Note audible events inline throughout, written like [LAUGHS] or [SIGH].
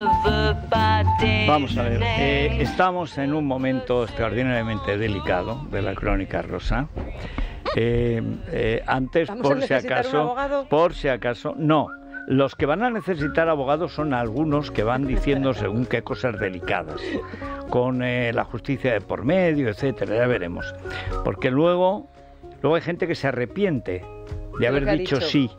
Eh, Vamos a ver, estamos en un momento extraordinariamente delicado de la crónica rosa. Eh, eh, antes, por si acaso, por si acaso, no. Los que van a necesitar abogados son algunos que van diciendo según qué cosas delicadas, con la justicia de por medio, etcétera. Ya veremos, porque luego, luego hay gente que se arrepiente de haber dicho sí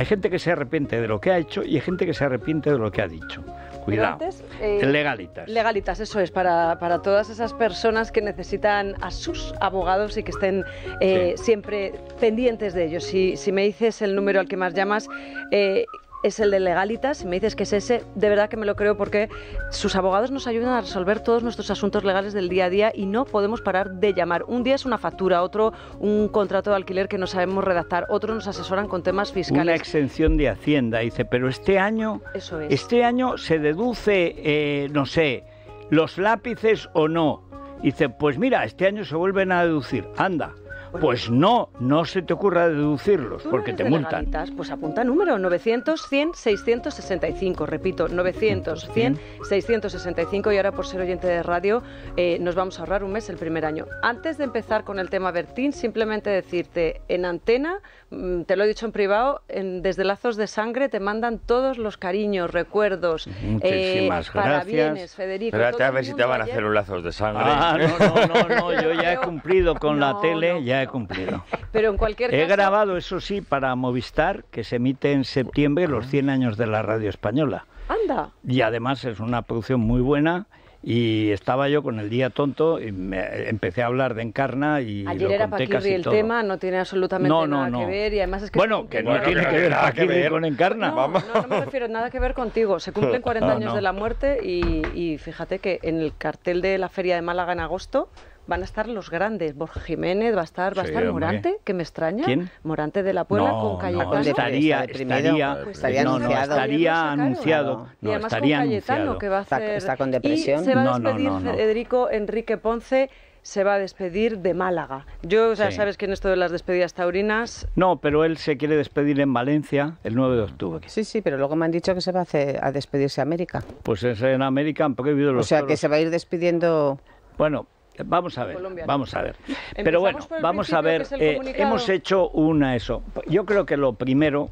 hay gente que se arrepiente de lo que ha hecho y hay gente que se arrepiente de lo que ha dicho. Cuidado. Eh, legalitas. Legalitas, eso es, para, para, todas esas personas que necesitan a sus abogados y que estén eh, siempre pendientes de ellos. Si, si, me dices el número al que más llamas, eh, es el de legalitas. Si me dices que es ese, de verdad que me lo creo porque sus abogados nos ayudan a resolver todos nuestros asuntos legales del día a día y no podemos parar de llamar. Un día es una factura, otro un contrato de alquiler que no sabemos redactar, otro nos asesoran con temas fiscales. Una exención de Hacienda, dice, pero este año, este año se deduce, eh, no sé, los lápices o no. Dice, pues mira, este año se vuelven a deducir. Anda, pues no, no se te ocurra deducirlos, porque te multan. pues apunta número, 900, 100, 665. Repito, 900, 100, 665. Y ahora, por ser oyente de radio, eh, nos vamos a ahorrar un mes el primer año. Antes de empezar con el tema Bertín, simplemente decirte, en antena, mm, te lo he dicho en privado, en, desde Lazos de Sangre te mandan todos los cariños, recuerdos, Muchísimas eh, gracias. Federico. Espérate a ver si te van a hacer un Lazos de Sangre. Ah, no, no, no, yo ya he cumplido con la tele, ya he cumplido. [LAUGHS] Pero en cualquier He grabado, eso sí, para Movistar, que se emite en septiembre los 100 ah. años de la radio española. Anda. Y además es una producción muy buena. Y estaba yo con el día tonto y empecé a hablar de Encarna y Ayer era para Paquirri el tema, no tiene absolutamente nada que ver y además es que... Bueno, que no tiene nada que ver con Encarna. No, no, me refiero nada que ver contigo. Se cumplen 40 [LAUGHS] años de la muerte y fíjate que en el cartel de la Feria de Málaga en agosto van a estar los grandes. Borja Jiménez va a estar, va Morante, que me extraña. Morante de la Puebla con Cayetano. Pues eh, no, estaría, estaría, estaría no, anunciado. estaría anunciado. y además con Cayetano, que va a hacer... Está, con depresión. se va a despedir Federico Enrique Ponce se va a despedir de Málaga. Yo, o sabes que en esto de las despedidas taurinas... No, pero él se quiere despedir en Valencia el 9 de octubre. Sí, sí, pero luego me han dicho que se va a, despedirse a América. Pues en América han prohibido los O sea, que se va a ir despidiendo... Bueno, Vamos a ver, vamos a ver. [LAUGHS] Pero bueno, vamos a ver, eh, hemos hecho una eso. Yo creo que lo primero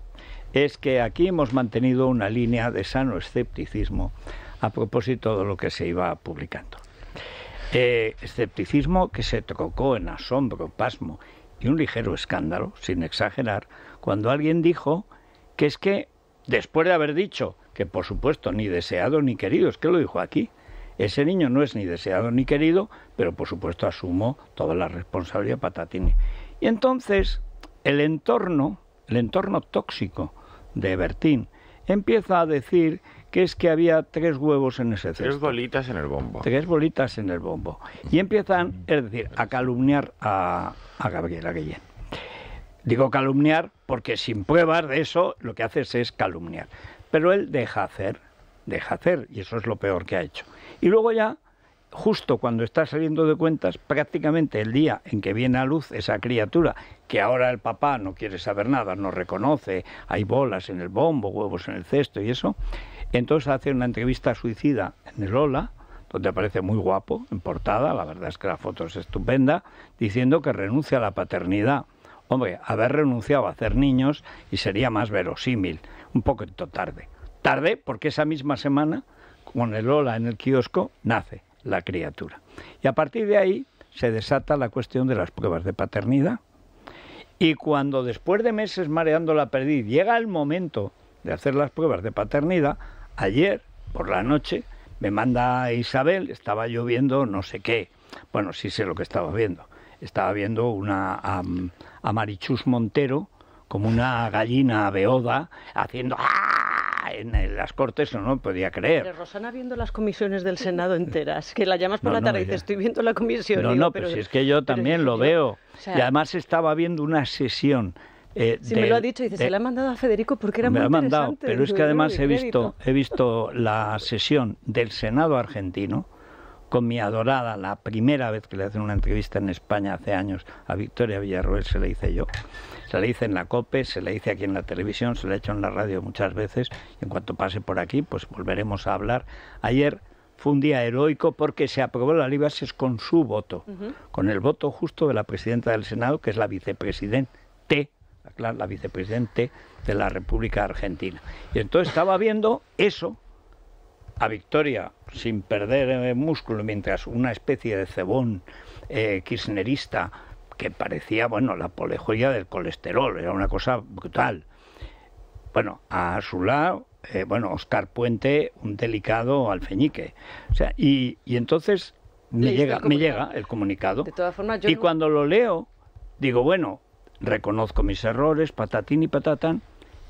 es que aquí hemos mantenido una línea de sano escepticismo a propósito de lo que se iba publicando. Eh, escepticismo que se trocó en asombro, pasmo y un ligero escándalo, sin exagerar, cuando alguien dijo que es que, después de haber dicho que por supuesto ni deseado ni querido, es que lo dijo aquí, ese niño no es ni deseado ni querido, pero por supuesto asumo toda la responsabilidad patatini. Y entonces el entorno, el entorno tóxico de Bertín, empieza a decir que es que había tres huevos en ese cesto. Tres bolitas en el bombo. Tres bolitas en el bombo. Y empiezan, es decir, a calumniar a, a Gabriela Digo calumniar porque sin pruebas de eso lo que haces es calumniar. Pero él deja hacer, deja hacer, y eso es lo peor que ha hecho. Y luego ya, justo cuando está saliendo de cuentas, prácticamente el día en que viene a luz esa criatura, que ahora el papá no quiere saber nada, no reconoce, hay bolas en el bombo, huevos en el cesto y eso, entonces hace una entrevista suicida en el Ola, donde aparece muy guapo, en portada, la verdad es que la foto es estupenda, diciendo que renuncia a la paternidad. Hombre, haber renunciado a hacer niños y sería más verosímil, un poquito tarde. Tarde, porque esa misma semana, con el Lola en el kiosco, nace la criatura. Y a partir de ahí se desata la cuestión de las pruebas de paternidad. Y cuando después de meses mareando la perdiz llega el momento de hacer las pruebas de paternidad, ayer por la noche me manda Isabel, estaba lloviendo no sé qué. Bueno, sí sé lo que estaba viendo. Estaba viendo una, a, Marichus Montero como una gallina beoda haciendo ¡ah! en, las Cortes no podía creer. Pero Rosana viendo las comisiones del Senado enteras, que la llamas por la tarde y dices, estoy viendo la comisión. No, no, pero, si es que yo también lo veo. y además estaba viendo una sesión eh, si me lo ha dicho, dice, se la ha mandado a Federico porque era me muy ha mandado, Pero es que además he visto, he visto la sesión del Senado argentino con mi adorada, la primera vez que le hacen una entrevista en España hace años a Victoria Villarroel, se le hice yo se le dice en la COPE, se le dice aquí en la televisión, se le ha hecho en la radio muchas veces. Y en cuanto pase por aquí, pues volveremos a hablar. Ayer fue un día heroico porque se aprobó la ley con su voto, con el voto justo de la presidenta del Senado, que es la vicepresidente, la vicepresidente de la República Argentina. Y entonces estaba viendo eso a victoria sin perder eh, músculo, mientras una especie de cebón eh, kirchnerista que parecía, bueno, la polejoya del colesterol, era una cosa brutal. Bueno, a su lado, eh, bueno, Oscar Puente, un delicado alfeñique. O sea, y, entonces me llega, me llega el comunicado. y cuando lo leo, digo, bueno, reconozco mis errores, patatín y patatán,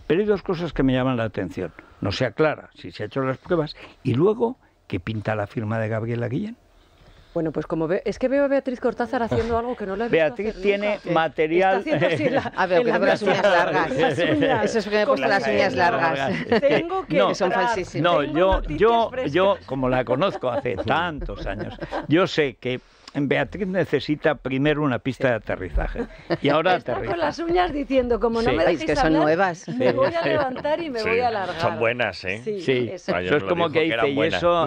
pero hay dos cosas que me llaman la atención. No se aclara si se ha hecho las pruebas y luego, ¿qué pinta la firma de Gabriela Guillén? Bueno, pues como veo, es que veo a Beatriz Cortázar haciendo algo que no la he visto Beatriz tiene material. [LAUGHS] a ver, que tengo [LAUGHS] las uñas largas. Eso es que me he puesto las, uñas largas. Tengo que no, son falsísimas. No, yo, yo, yo, como la conozco hace tantos años, yo sé que Beatriz necesita primero una pista de aterrizaje. Y [LAUGHS] ahora Está con las uñas diciendo, como no me dejéis que son hablar, nuevas. Me voy a levantar y me voy a alargar. Son buenas, ¿eh? Sí, eso. es ah, como que, dice, y eso,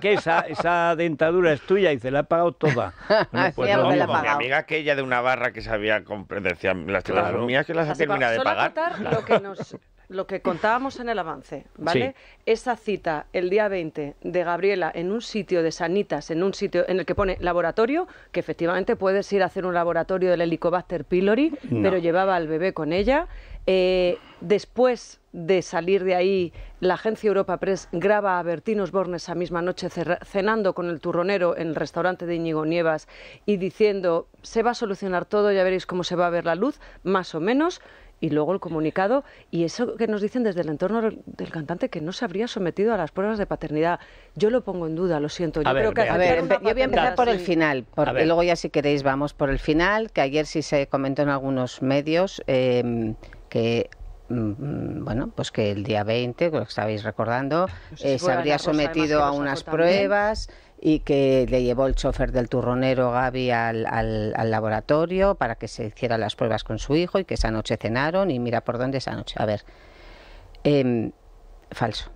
que esa, esa, dentadura es tuya, y dice, la ha pagado toda. [LAUGHS] Pues la pagado. Mi amiga aquella de una barra que sabía, decía, las claro. las mías que las ha terminado de pagar. Solo lo que nos lo que contábamos en el avance, ¿vale? Esa cita el día 20 de Gabriela en un sitio de Sanitas, en un sitio en el que pone laboratorio, que efectivamente puedes ir a hacer un laboratorio del Helicobacter pylori, pero llevaba al bebé con ella. Eh, después de salir de ahí, la agencia Europa Press graba a Bertín Osborne esa misma noche cenando con el turronero en el restaurante de Íñigo Nievas y diciendo, se va a solucionar todo, ya veréis cómo se va a ver la luz, más o menos y luego el comunicado y eso que nos dicen desde el entorno del cantante que no se habría sometido a las pruebas de paternidad. Yo lo pongo en duda, lo siento. Yo creo yo voy a empezar por el final, porque luego ya si queréis vamos por el final, que ayer sí se comentó en algunos medios em, que mm, mm, bueno, pues que el día 20, que estabais recordando, eh, se habría sometido a unas pruebas y que le llevó el chofer del turronero Gaby al, al, laboratorio para que se hicieran las pruebas con su hijo y que esa noche cenaron y mira por dónde esa noche. A ver, em, falso.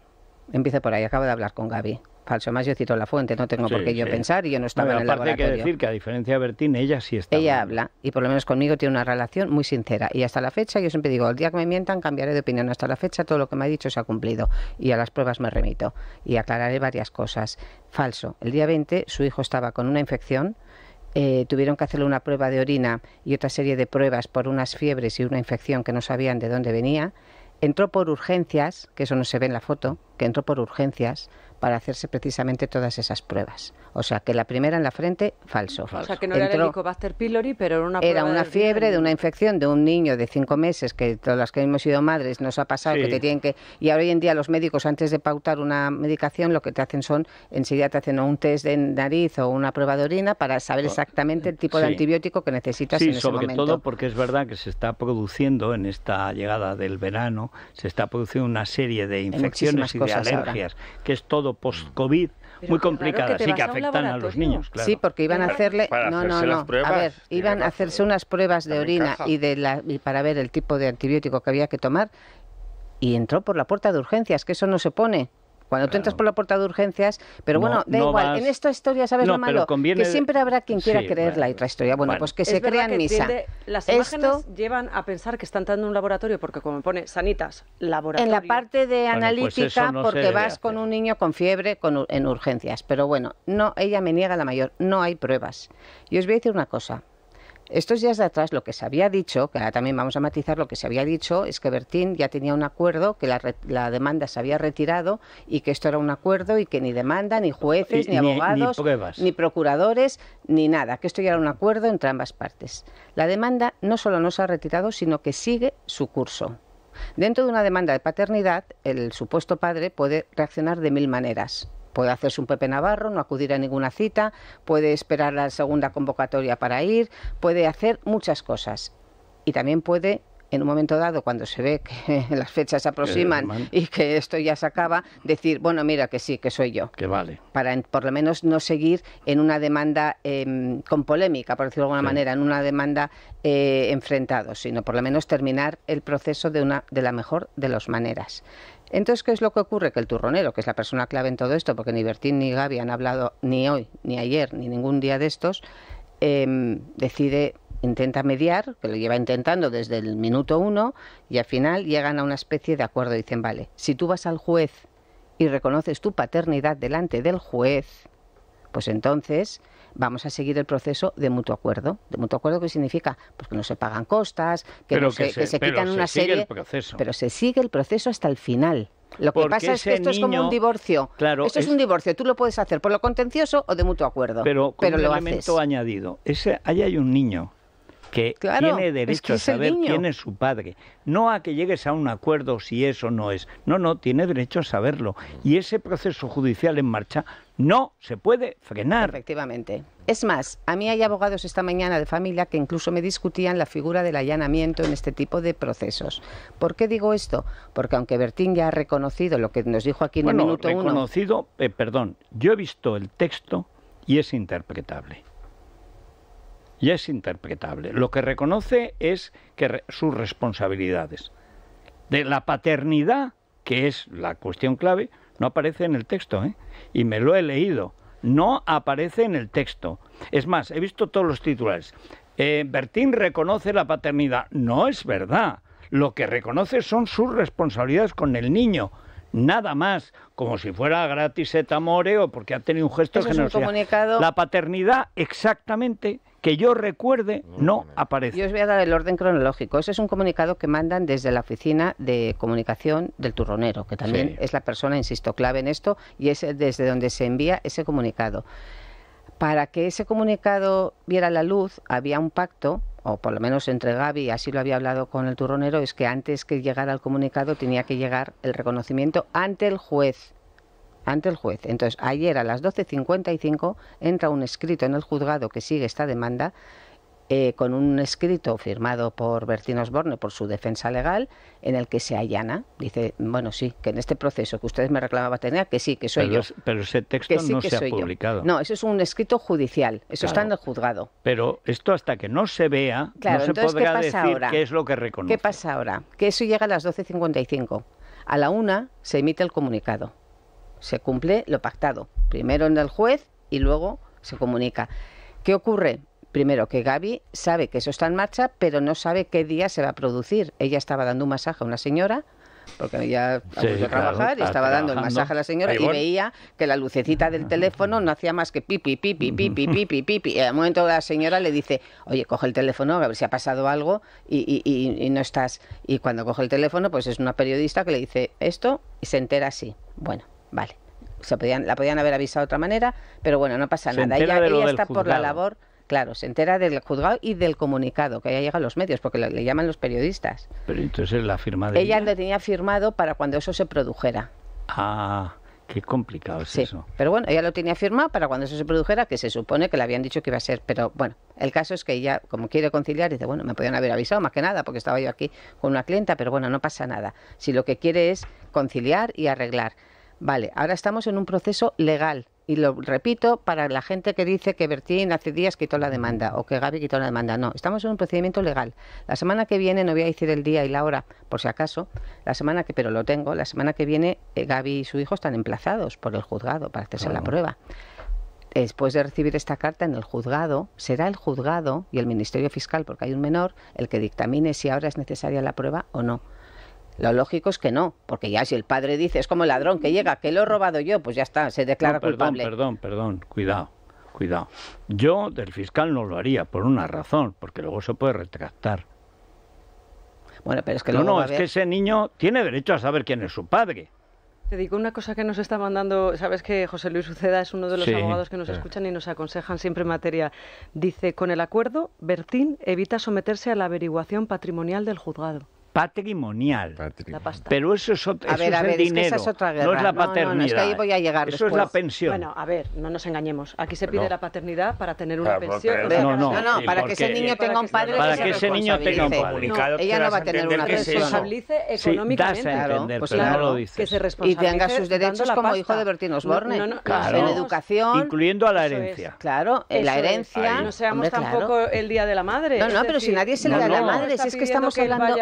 Empiezo por ahí, acabo de hablar con Gaby falso más yo cito la fuente, no tengo por qué yo pensar y yo no estaba en el laboratorio. Aparte hay que decir que a diferencia de Bertín, ella sí está. Ella habla y por lo menos conmigo tiene una relación muy sincera y hasta la fecha yo siempre digo, el día que me mientan cambiaré de opinión, hasta la fecha todo lo que me ha dicho se ha cumplido y a las pruebas me remito y aclararé varias cosas. Falso, el día 20 su hijo estaba con una infección, eh, tuvieron que hacerle una prueba de orina y otra serie de pruebas por unas fiebres y una infección que no sabían de dónde venía. Entró por urgencias, que eso no se ve en la foto, que entró por urgencias, para hacerse precisamente todas esas pruebas. O sea, que la primera en la frente, falso. O sea, que no era el pylori, pero era una Era fiebre de una infección de un niño de cinco meses, que todas las que hemos sido madres nos ha pasado, que te tienen que... Y ahora hoy en día los médicos, antes de pautar una medicación, lo que te hacen son, enseguida te hacen un test de nariz o una prueba de orina para saber exactamente el tipo de antibiótico que necesitas en ese momento. Sí, sobre todo porque es verdad que se está produciendo en esta llegada del verano, se está produciendo una serie de infecciones y de alergias, que es todo post-COVID muy complicada sí que afectan a, los niños. Sí, porque iban a hacerle. no, no, a ver, iban a hacerse unas pruebas de orina y, de la, y para ver el tipo de antibiótico que había que tomar y entró por la puerta de urgencias, que eso no se pone. Cuando tú entras por la puerta de urgencias, pero bueno, da igual. En esta historia, ¿sabes lo malo? Que siempre habrá quien quiera creer la otra historia. Bueno, pues que se crean en misa. las Esto... imágenes llevan a pensar que están dando un laboratorio, porque como pone sanitas, laboratorio. En la parte de pues analítica, porque vas con un niño con fiebre en urgencias. Pero bueno, no, ella me niega la mayor. No hay pruebas. Y os voy a decir una cosa. Estos días de atrás lo que se había dicho, que ahora también vamos a matizar lo que se había dicho, es que Bertín ya tenía un acuerdo, que la, demanda se había retirado y que esto era un acuerdo y que ni demanda, ni jueces, ni, abogados, ni, ni procuradores, ni nada, que esto ya era un acuerdo entre ambas partes. La demanda no solo no se ha retirado, sino que sigue su curso. Dentro de una demanda de paternidad, el supuesto padre puede reaccionar de mil maneras. Puede hacerse un Pepe Navarro, no acudir a ninguna cita, puede esperar la segunda convocatoria para ir, puede hacer muchas cosas. Y también puede en un momento dado, cuando se ve que [LAUGHS] las fechas se aproximan y que esto ya se acaba, decir, bueno, mira que sí, que soy yo. Que vale. Para por lo menos no seguir en una demanda em, con polémica, por decirlo de alguna manera, en una demanda eh, enfrentados, sino por lo menos terminar el proceso de, una, de la mejor de las maneras. Entonces, ¿qué es lo que ocurre? Que el turronero, que es la persona clave en todo esto, porque ni Bertín ni Gaby han hablado ni hoy, ni ayer, ni ningún día de estos, em, decide intenta mediar, que lo lleva intentando desde el minuto uno, y al final llegan a una especie de acuerdo. Dicen, vale, si tú vas al juez y reconoces tu paternidad delante del juez, pues entonces vamos a seguir el proceso de mutuo acuerdo. ¿De mutuo acuerdo qué significa? Pues que no se pagan costas, que, no se, quitan una serie. Pero se sigue el proceso hasta el final. Lo que pasa es que esto es como un divorcio. Claro, esto es, un divorcio. Tú lo puedes hacer por lo contencioso o de mutuo acuerdo. Pero, pero lo elemento añadido. Ese, ahí hay un niño que tiene derecho a saber quién es su padre. No a que llegues a un acuerdo si es o no es. No, no, tiene derecho a saberlo. Y ese proceso judicial en marcha no se puede frenar. Efectivamente. Es más, a mí hay abogados esta mañana de familia que incluso me discutían la figura del allanamiento en este tipo de procesos. ¿Por qué digo esto? Porque aunque Bertín ya ha reconocido lo que nos dijo aquí en el minuto uno. Reconocido, eh, perdón, yo he visto el texto y es interpretable ya es interpretable. Lo que reconoce es que sus responsabilidades. De la paternidad, que es la cuestión clave, no aparece en el texto, ¿eh? y me lo he leído. No aparece en el texto. Es más, he visto todos los titulares. Eh, Bertín reconoce la paternidad. No es verdad. Lo que reconoce son sus responsabilidades con el niño nada más, como si fuera gratis et amore o porque ha tenido un gesto que generoso. La paternidad exactamente que yo recuerde, no aparece. Yo os voy a dar el orden cronológico. Ese es un comunicado que mandan desde la oficina de comunicación del turronero, que también es la persona, insisto, clave en esto, y es desde donde se envía ese comunicado. Para que ese comunicado viera la luz, había un pacto o por lo menos entre Gaby, así lo había hablado con el turronero, es que antes que llegara el comunicado tenía que llegar el reconocimiento ante el juez ante el juez. Entonces, ayer a las 12.55 entra un escrito en el juzgado que sigue esta demanda, eh, con un escrito firmado por Bertín Osborne por su defensa legal, en el que se allana. Dice, bueno, sí, que en este proceso que ustedes me reclamaban tener, que sí, que soy yo. Pero ese texto no se ha publicado. No, eso es un escrito judicial, eso está en el juzgado. Pero esto hasta que no se vea, no se podrá decir qué es lo que reconoce. ¿Qué pasa ahora? Que eso llega a las 12.55. A la una se emite el comunicado se cumple lo pactado, primero en el juez y luego se comunica. ¿Qué ocurre? Primero, que Gaby sabe que eso está en marcha, pero no sabe qué día se va a producir. Ella estaba dando un masaje a una señora, porque ella sí, a trabajar y estaba dando el masaje a la señora y veía que la lucecita del teléfono no hacía más que pipi, pipi, pipi, pipi, pipi. Y al momento la señora le dice, oye, coge el teléfono a ver si ha pasado algo y, y no estás. Y cuando coge el teléfono, pues es una periodista que le dice esto y se entera así. Bueno, Vale. O podían, la podían haber avisado de otra manera, pero bueno, no pasa nada. Ella, está por la labor, claro, se entera del juzgado y del comunicado que ya llegan los medios, porque le, llaman los periodistas. Pero entonces la firma Ella, lo tenía firmado para cuando eso se produjera. Ah. Qué complicado es eso. Pero bueno, ella lo tenía firmado para cuando eso se produjera, que se supone que le habían dicho que iba a ser. Pero bueno, el caso es que ella, como quiere conciliar, dice, bueno, me podían haber avisado más que nada, porque estaba yo aquí con una clienta, pero bueno, no pasa nada. Si lo que quiere es conciliar y arreglar. Vale, ahora estamos en un proceso legal. Y lo repito para la gente que dice que Bertín hace días quitó la demanda o que Gaby quitó la demanda. No, estamos en un procedimiento legal. La semana que viene, no voy a decir el día y la hora por si acaso, la semana que, pero lo tengo, la semana que viene eh, Gaby y su hijo están emplazados por el juzgado para hacerse la prueba después de recibir esta carta en el juzgado, será el juzgado y el Ministerio Fiscal, porque hay un menor, el que dictamine si ahora es necesaria la prueba o no. Lo lógico es que no, porque ya si el padre dice es como el ladrón que llega, que lo he robado yo, pues ya está, se declara culpable. perdón, Perdón, perdón, cuidado, cuidado. Yo del fiscal no lo haría por una razón, porque luego se puede retractar. Bueno, pero es que no, no, es que ese niño tiene derecho a saber quién es su padre. Te digo una cosa que nos está mandando, sabes que José Luis Uceda es uno de los abogados que nos eh. escuchan y nos aconsejan siempre en materia. Dice, con el acuerdo, Bertín evita someterse a la averiguación patrimonial del juzgado patrimonial. Pero eso es, dinero, otra guerra. no es la paternidad. Eso es la pensión. Bueno, a ver, no nos engañemos. Aquí se pide la paternidad para tener una ah, pensión. No, no, no, para que ese niño tenga un padre para que, ese niño tenga un padre. ella no va a tener una pensión. Pues que se responsabilice económicamente. Sí, no lo dice. se y tenga sus derechos como hijo de Bertín Osborne. En educación. Incluyendo a la herencia. Claro, la herencia. No seamos tampoco el Día de la Madre. No, no, pero si nadie es el día de la madre, si es que estamos hablando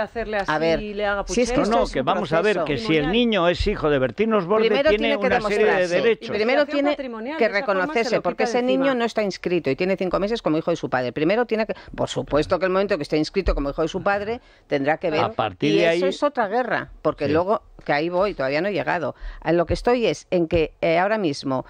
a ver, Si no, que vamos a ver que si el niño es hijo de Bertín Osborne, tiene, tiene una serie de derechos. primero tiene que reconocerse, porque ese niño no está inscrito y tiene cinco meses como hijo de su padre. Primero tiene que, por supuesto que el momento que esté inscrito como hijo de su padre, tendrá que ver. A partir y de ahí... eso es otra guerra, porque luego, que ahí voy, todavía no he llegado. lo que estoy es en que eh, ahora mismo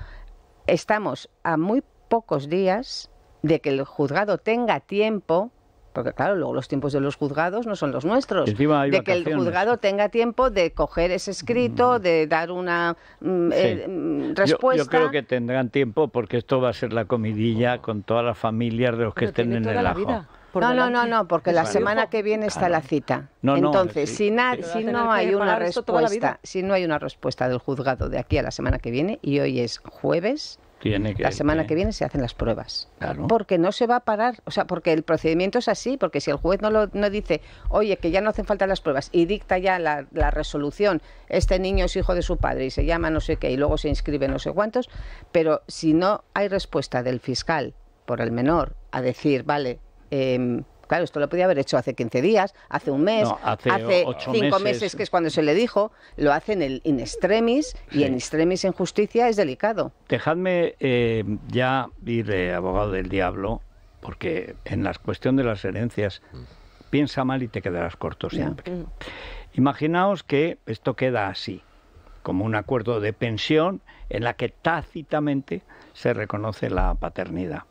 estamos a muy pocos días de que el juzgado tenga tiempo porque claro, luego los tiempos de los juzgados no son los nuestros. de que el juzgado tenga tiempo de coger ese escrito, mm. de dar una respuesta. Mm, eh, mm, yo, creo que tendrán tiempo porque esto va a ser la comidilla con todas las familias de los que estén en el ajo. No, no, no, no, porque la semana que viene está la cita. Entonces, si no hay una respuesta, si no hay una respuesta del juzgado de aquí a la semana que viene, y hoy es jueves, la semana que viene se hacen las pruebas. Porque no se va a parar, o sea, porque el procedimiento es así, porque si el juez no, lo, dice, oye, que ya no hacen falta las pruebas y dicta ya la, la, resolución, este niño es hijo de su padre y se llama no sé qué y luego se inscribe no sé cuántos, pero si no hay respuesta del fiscal por el menor a decir, vale, em, Claro, esto lo podía haber hecho hace 15 días, hace un mes, hace, 5 cinco meses. que es cuando se le dijo, lo hace en el in extremis, y en extremis en justicia es delicado. Dejadme eh, ya ir de abogado del diablo, porque en la cuestión de las herencias, piensa mal y te quedarás corto siempre. Mm. Imaginaos que esto queda así, como un acuerdo de pensión en la que tácitamente se reconoce la paternidad.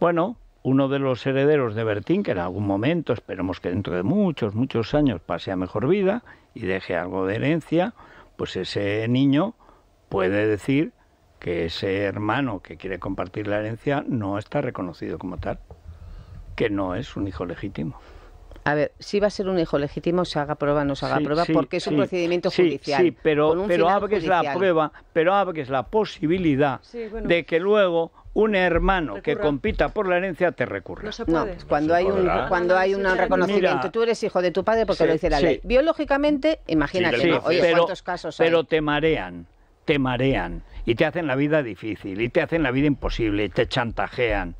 Bueno, uno de los herederos de Bertín, que en algún momento, esperemos que dentro de muchos, muchos años, pase a mejor vida y deje algo de herencia, pues ese niño puede decir que ese hermano que quiere compartir la herencia no está reconocido como tal, que no es un hijo legítimo. A ver, si va a ser un hijo legítimo, se haga prueba, no se haga prueba, porque es un procedimiento judicial. Sí, pero, pero que es la prueba, pero que es la posibilidad de que luego un hermano que compita por la herencia te recurre. No, pues cuando, hay un, cuando hay un reconocimiento, tú eres hijo de tu padre porque lo dice la ley. Biológicamente, imagínate, Pero te marean, te marean y te hacen la vida difícil y te hacen la vida imposible y te chantajean.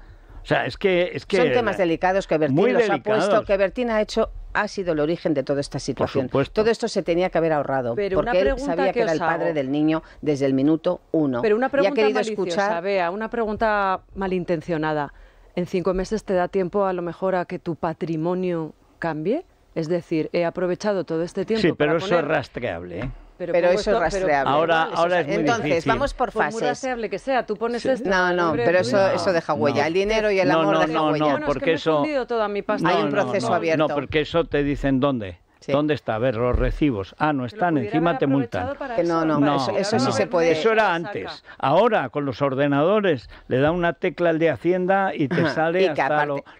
O sea, es que... que Son temas delicados que Bertín los ha puesto, que Bertín ha hecho ha sido el origen de toda esta situación. Todo esto se tenía que haber ahorrado, Pero porque él sabía que, era el padre del niño desde el minuto uno. Pero una pregunta y ha escuchar... una pregunta malintencionada. ¿En cinco meses te da tiempo a lo mejor a que tu patrimonio cambie? Es decir, he aprovechado todo este tiempo. Sí, pero eso es rastreable. ¿eh? Pero, pero eso es rastreable. ahora ahora es muy Entonces, difícil. vamos por fases. Por muy rastreable que sea, tú pones sí. esto. No, no, pero eso, no, eso deja huella. No. El dinero y el amor no, deja huella. No, no, no, porque es que me eso. He toda mi pasta. Hay un proceso abierto. No, porque eso te dicen dónde. ¿Dónde está? A ver, los recibos. Ah, no están, encima te multan. No, no, eso, sí se puede. Eso era antes. Ahora, con los ordenadores, le da una tecla al de Hacienda y te sale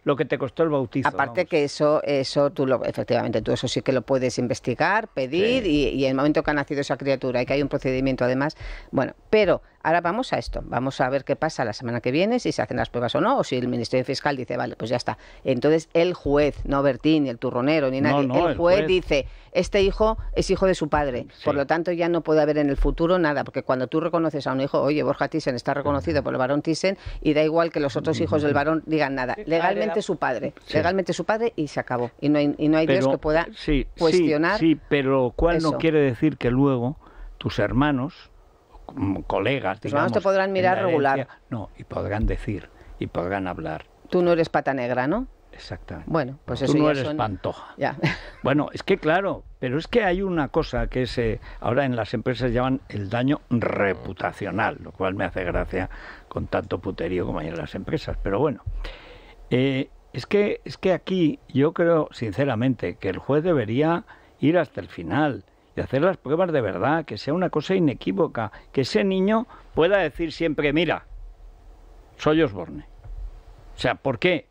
lo, que te costó el bautizo. Aparte que eso, eso tú lo, efectivamente, tú eso sí que lo puedes investigar, pedir y, en el momento que ha nacido esa criatura y que hay un procedimiento además, bueno, pero Ahora vamos a esto, vamos a ver qué pasa la semana que viene, si se hacen las pruebas o no, o si el Ministerio Fiscal dice, vale, pues ya está. Entonces el juez, no Bertín, ni el turronero, ni nadie, el, juez dice, este hijo es hijo de su padre, por lo tanto ya no puede haber en el futuro nada, porque cuando tú reconoces a un hijo, oye, Borja Thyssen está reconocido por el varón Thyssen y da igual que los otros hijos del varón digan nada, legalmente su padre, legalmente su padre y se acabó. Y no hay, y no hay Dios que pueda sí, cuestionar. Sí, pero ¿cuál no quiere decir que luego tus hermanos Mm, colegas, pues digamos. Los te podrán mirar regular. No, y podrán decir, y podrán hablar. Tú no eres pata negra, ¿no? Exactamente. Bueno, pues Tú no eres pantoja. Ya. [LAUGHS] Bueno, es que claro, pero es que hay una cosa que es, eh, ahora en las empresas llaman el daño reputacional, lo cual me hace gracia con tanto puterío como hay en las empresas. Pero bueno, eh, es, que, es que aquí yo creo sinceramente que el juez debería ir hasta el final de hacer las pruebas de verdad, que sea una cosa inequívoca, que ese niño pueda decir siempre, mira, soy Osborne. O sea, ¿por qué?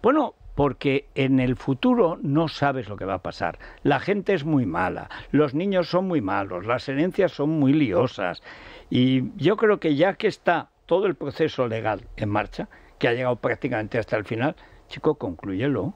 Bueno, porque en el futuro no sabes lo que va a pasar. La gente es muy mala, los niños son muy malos, las herencias son muy liosas. Y yo creo que ya que está todo el proceso legal en marcha, que ha llegado prácticamente hasta el final, chico, concluyelo.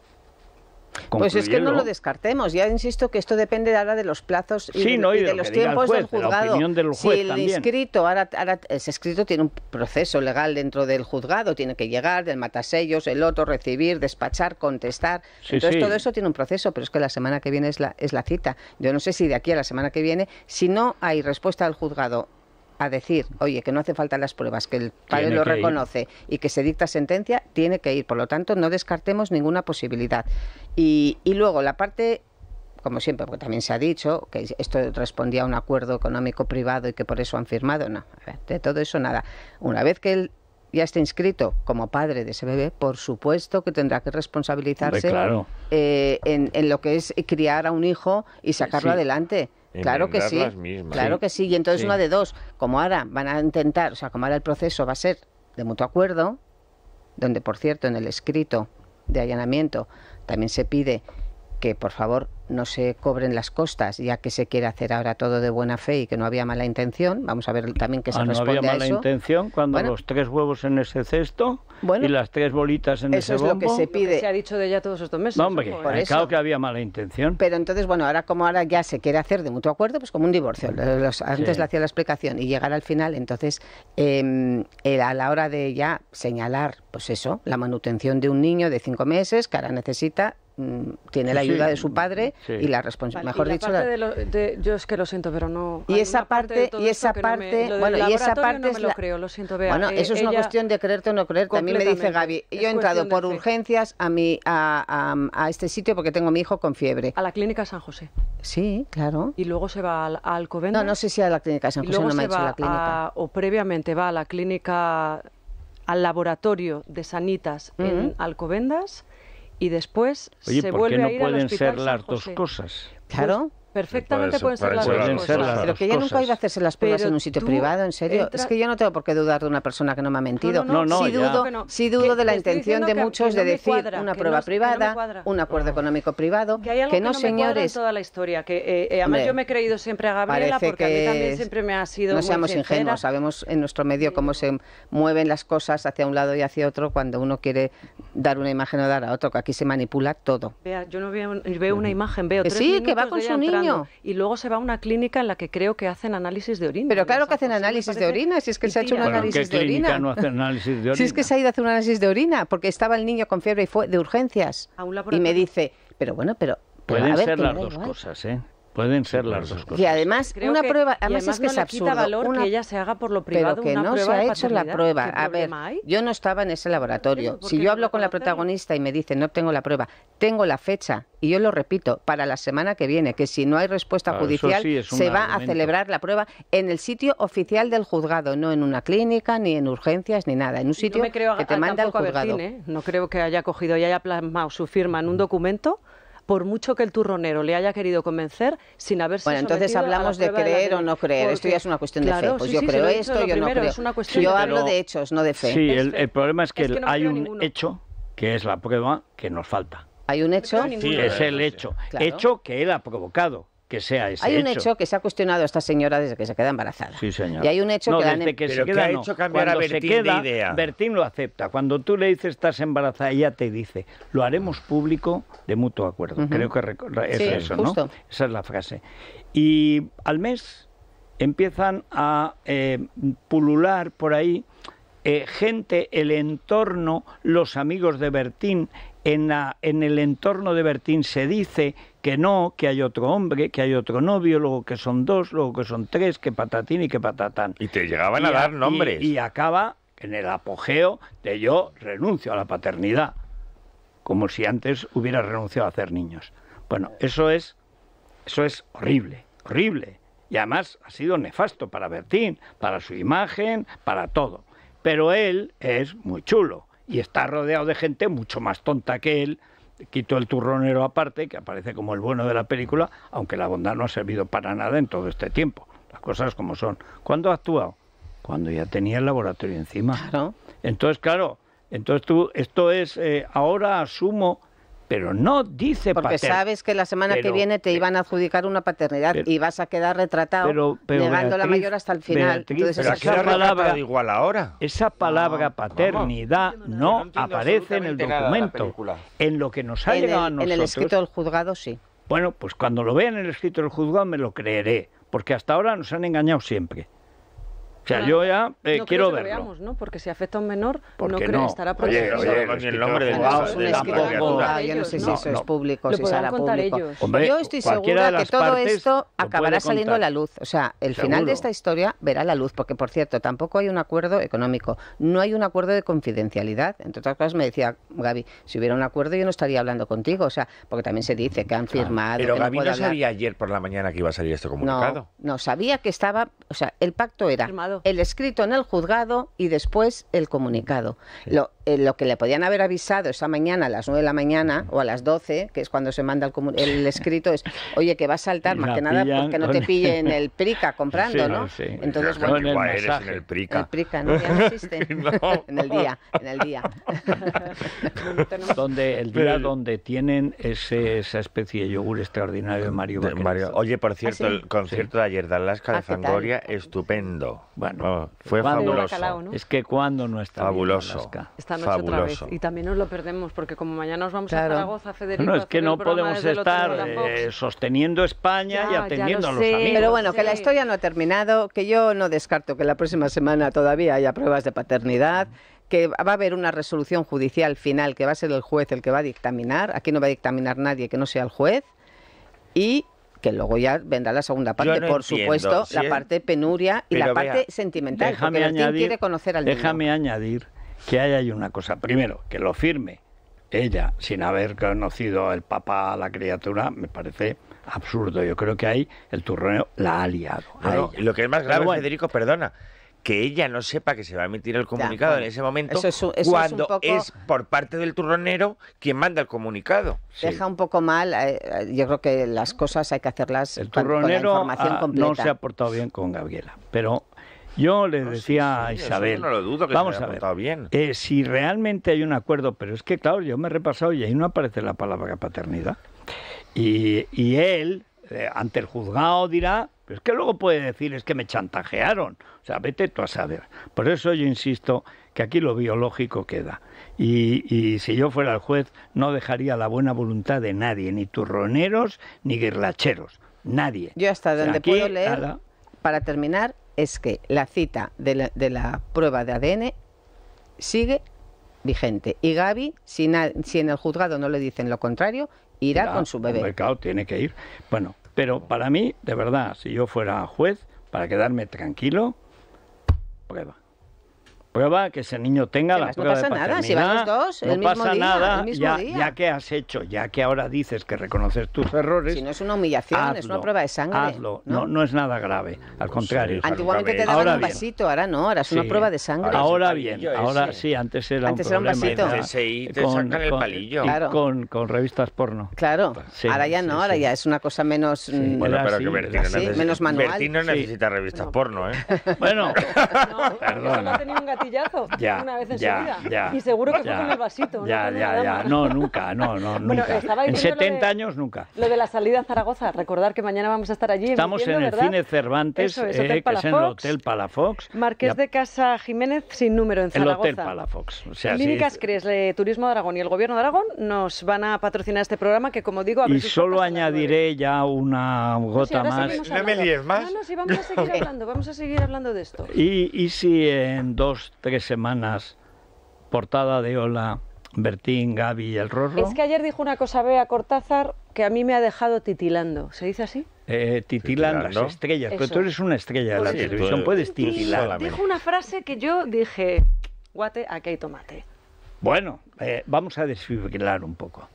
Pues es que no lo descartemos. Ya insisto que esto depende ahora de los plazos y, de, los tiempos del juzgado. si el escrito inscrito, ahora, ahora ese tiene un proceso legal dentro del juzgado, tiene que llegar, del matasellos, el otro, recibir, despachar, contestar. Entonces todo eso tiene un proceso, pero es que la semana que viene es la, es la cita. Yo no sé si de aquí a la semana que viene, si no hay respuesta del juzgado a decir, oye, que no hace falta las pruebas, que el padre lo reconoce y que se dicta sentencia, tiene que ir. Por lo tanto, no descartemos ninguna posibilidad. Y, luego, la parte como siempre, porque también se ha dicho que esto respondía a un acuerdo económico privado y que por eso han firmado, no, de todo eso nada. Una vez que él ya esté inscrito como padre de ese bebé, por supuesto que tendrá que responsabilizarse eh, en, lo que es criar a un hijo y sacarlo adelante. Claro que sí. Claro que sí. Y entonces una de dos, como ahora van a intentar, o sea, como ahora el proceso va a ser de mutuo acuerdo, donde por cierto en el escrito de allanamiento también se pide que por favor no se cobren las costas, ya que se quiere hacer ahora todo de buena fe y que no había mala intención. Vamos a ver también que se ah, responde no había mala intención cuando los tres huevos en ese cesto y las tres bolitas en ese bombo. Eso es lo que se pide. se ha dicho de ya todos estos meses. hombre, eh, claro que había mala intención. Pero entonces, bueno, ahora como ahora ya se quiere hacer de mutuo acuerdo, pues como un divorcio. antes le hacía la explicación y llegar al final, entonces em, eh, a la hora de ya señalar, pues eso, la manutención de un niño de cinco meses que ahora necesita Mm, tiene la ayuda de su padre y la responsabilidad mejor de yo es que lo siento pero no y esa parte y esa parte bueno y esa parte no lo creo lo siento bueno eh, eso es una cuestión de creerte o no creerte A mí me dice Gaby yo he entrado por urgencias a mi a, a, este sitio porque tengo mi hijo con fiebre a la clínica San José sí claro y luego se va al, a Alcobendas no no sé si a la clínica San José o previamente va a la clínica al laboratorio de Sanitas en Alcobendas y después Oye, se ¿por vuelve qué no pueden ser las dos cosas? Claro. Pues Perfectamente pueden ser las cosas. Pero que ya nunca ido a hacerse las pruebas en un sitio privado, en serio. Es que yo no tengo por qué dudar de una persona que no me ha mentido. No, no, sí, dudo, sí dudo de la intención de muchos de decir una prueba privada, un acuerdo económico privado, que no, señores. toda la historia, que eh, eh, yo me he creído siempre a Gabriela porque a mí también siempre me ha sido No seamos ingenuos, sabemos en nuestro medio cómo se mueven las cosas hacia un lado y hacia otro cuando uno quiere dar una imagen o dar a otro, que aquí se manipula todo. yo no veo, una imagen, veo tres Sí, que va con y luego se va a una clínica en la que creo que hacen análisis de orina. Pero claro que hacen análisis de orina, si es que se ha hecho un análisis, de orina? Si es que se ha ido a hacer un análisis de orina, porque estaba el niño con fiebre y fue de urgencias. y me dice, pero bueno, pero... Pueden ser las dos cosas, ¿eh? Pueden ser las dos cosas. Y además, una prueba, además, es que valor que ella se haga por lo privado. Pero que no se ha hecho la prueba. A ver, yo no estaba en ese laboratorio. si yo hablo con la protagonista y me dice, no tengo la prueba, tengo la fecha, y yo lo repito, para la semana que viene, que si no hay respuesta judicial, se va a celebrar la prueba en el sitio oficial del juzgado, no en una clínica, ni en urgencias, ni nada, en un sitio que te manda el juzgado. ¿eh? No creo que haya cogido y haya plasmado su firma en un documento por mucho que el turronero le haya querido convencer sin haberse Bueno, entonces hablamos de creer o no creer. esto ya es una cuestión de fe. Pues yo creo esto, yo no creo. Es yo hablo de hechos, no de fe. Sí, el, problema es que, hay un hecho que es la prueba que nos falta. Hay un hecho. Sí, es el hecho. Hecho que él ha provocado que sea Hay un hecho. que se ha cuestionado a esta señora desde que se queda embarazada. Sí, señor. Y hay un hecho no, que, desde que se queda, hecho cambiar Bertín queda, Bertín lo acepta. Cuando tú le dices estás embarazada, ella te dice, lo haremos público de mutuo acuerdo. Creo que es eso, Esa es la frase. Y al mes empiezan a eh, pulular por ahí eh, gente, el entorno, los amigos de Bertín. En, la, en el entorno de Bertín se dice que no, que hay otro hombre, que hay otro novio, luego que son dos, luego que son tres, que patatín y que patatán. Y te llegaban a, dar nombres. Y, acaba en el apogeo de yo renuncio a la paternidad, como si antes hubiera renunciado a hacer niños. Bueno, eso es, eso es horrible, horrible. Y además ha sido nefasto para Bertín, para su imagen, para todo. Pero él es muy chulo y está rodeado de gente mucho más tonta que él, quito el turronero aparte, que aparece como el bueno de la película, aunque la bondad no ha servido para nada en todo este tiempo. Las cosas como son. ¿Cuándo ha actuado? Cuando ya tenía el laboratorio encima. Entonces, claro, entonces tú, esto es, eh, ahora asumo pero no dice Porque sabes que la semana que viene te iban a adjudicar una paternidad y vas a quedar retratado pero, la mayor hasta el final. esa, palabra igual ahora. Esa palabra paternidad no, aparece en el documento. En lo que nos ha llegado el, a nosotros. En el escrito del juzgado sí. Bueno, pues cuando lo vea en el escrito del juzgado me lo creeré, porque hasta ahora nos han engañado siempre. O sea, yo ya eh, quiero verlo. ¿no? Porque si afecta a un menor, no, creo que estará protegido. Oye, oye, el, nombre del Yo no sé si eso es público, si a público. yo estoy segura que todo esto acabará saliendo a la luz. O sea, el final de esta historia verá la luz, porque por cierto, tampoco hay un acuerdo económico, no hay un acuerdo de confidencialidad. Entre otras cosas, me decía Gaby, si hubiera un acuerdo yo no estaría hablando contigo, o sea, porque también se dice que han firmado. Pero Gaby no, sabía ayer por la mañana que iba a salir este comunicado. No, sabía que estaba, o sea, el pacto era el escrito en el juzgado y después el comunicado. Lo, eh, lo, que le podían haber avisado esa mañana a las 9 de la mañana o a las 12, que es cuando se manda el, el [LAUGHS] escrito, es, oye, que va a saltar más que nada porque pues no te pille en el PRICA comprando, ¿no? Entonces, bueno, en el, en el PRICA. ¿no? [LAUGHS] existe. [LAUGHS] en el día, en el día. donde, el día donde tienen ese, esa especie de yogur extraordinario de Mario, Oye, por ah, cierto, el concierto de ayer de Alaska de ah, Fangoria, estupendo. Bueno, fue fabuloso. Es que cuando no está fabuloso, noche otra vez. Y también nos lo perdemos, porque como mañana nos vamos a Zaragoza, Federico. No, es que no podemos estar eh, sosteniendo España y atendiendo a los amigos. Pero bueno, que la historia no ha terminado, que yo no descarto que la próxima semana todavía haya pruebas de paternidad. Que va a haber una resolución judicial final que va a ser el juez el que va a dictaminar. Aquí no va a dictaminar nadie que no sea el juez. Y que luego ya vendrá la segunda parte, por supuesto, la parte penuria y la parte sentimental, déjame añadir, Déjame añadir que hay, hay una cosa. Primero, que lo firme ella, sin haber conocido al papá a la criatura, me parece absurdo. Yo creo que ahí el turroneo la ha liado. lo que es más grave, Federico, perdona, que ella no sepa que se va a emitir el comunicado en ese momento, cuando es, por parte del turronero quien manda el comunicado. Deja un poco mal, eh, eh, yo creo que las cosas hay que hacerlas el turronero con información completa. no se ha portado bien con Gabriela, pero yo le decía a Isabel, vamos a ver, bien. Eh, si realmente hay un acuerdo, pero es que claro, yo me he repasado y ahí no aparece la palabra paternidad. Y, él, ante el juzgado, dirá pero es que luego puede decir, es que me chantajearon. O sea, vete tú a saber. Por eso yo insisto que aquí lo biológico queda. Y, si yo fuera el juez, no dejaría la buena voluntad de nadie, ni turroneros, ni guirlacheros. Nadie. Yo hasta donde puedo leer, para terminar, es que la cita de la, prueba de ADN sigue vigente. Y Gaby, si, en el juzgado no le dicen lo contrario, irá con su bebé. El tiene que ir. Bueno, pero para mí, de verdad, si yo fuera juez, para quedarme tranquilo, prueba prueba, que ese niño tenga la prueba. No pasa nada, si van los dos, el mismo día, nada, ya, día. que has hecho, ya que ahora dices que reconoces tus errores. Si no es una humillación, es una prueba de sangre. Hazlo, no, es nada grave, al contrario. Antiguamente te daban un vasito, ahora no, ahora es una prueba de sangre. Ahora bien, ahora sí, antes era un un, problema, era un vasito. Y te con, sacan el palillo. Con, con, revistas porno. Claro, ahora ya no, ahora ya es una cosa menos... Mm, bueno, pero que no necesita revistas porno, ¿eh? Bueno, [LAUGHS] perdona. [LAUGHS] ya, una vez en su vida. y seguro que fue con el vasito. Ya, ¿no? ya, ya. No, nunca, no, no, en 70 años nunca. Lo de la salida a Zaragoza, recordar que mañana vamos a estar allí. Estamos en el Cine Cervantes, eh, que es en el Hotel Palafox. Marqués de Casa Jiménez sin número en Zaragoza. El Hotel Palafox. O sea, Clínicas Cres, Turismo de Aragón y el Gobierno de Aragón nos van a patrocinar este programa que, como digo... a Y solo añadiré ya una gota más. No me más. No, vamos a seguir [LAUGHS] hablando, vamos a seguir hablando de esto. Y, y si en dos, tres semanas portada de Ola, Bertín, Gaby y el Rorro. Es que ayer dijo una cosa Bea Cortázar que a mí me ha dejado titilando. ¿Se dice así? Eh, titilan estrellas, tú eres una estrella de la televisión, puedes titilar. Dijo una frase que yo dije, guate, aquí hay tomate. Bueno, eh, vamos a desfibrilar un poco.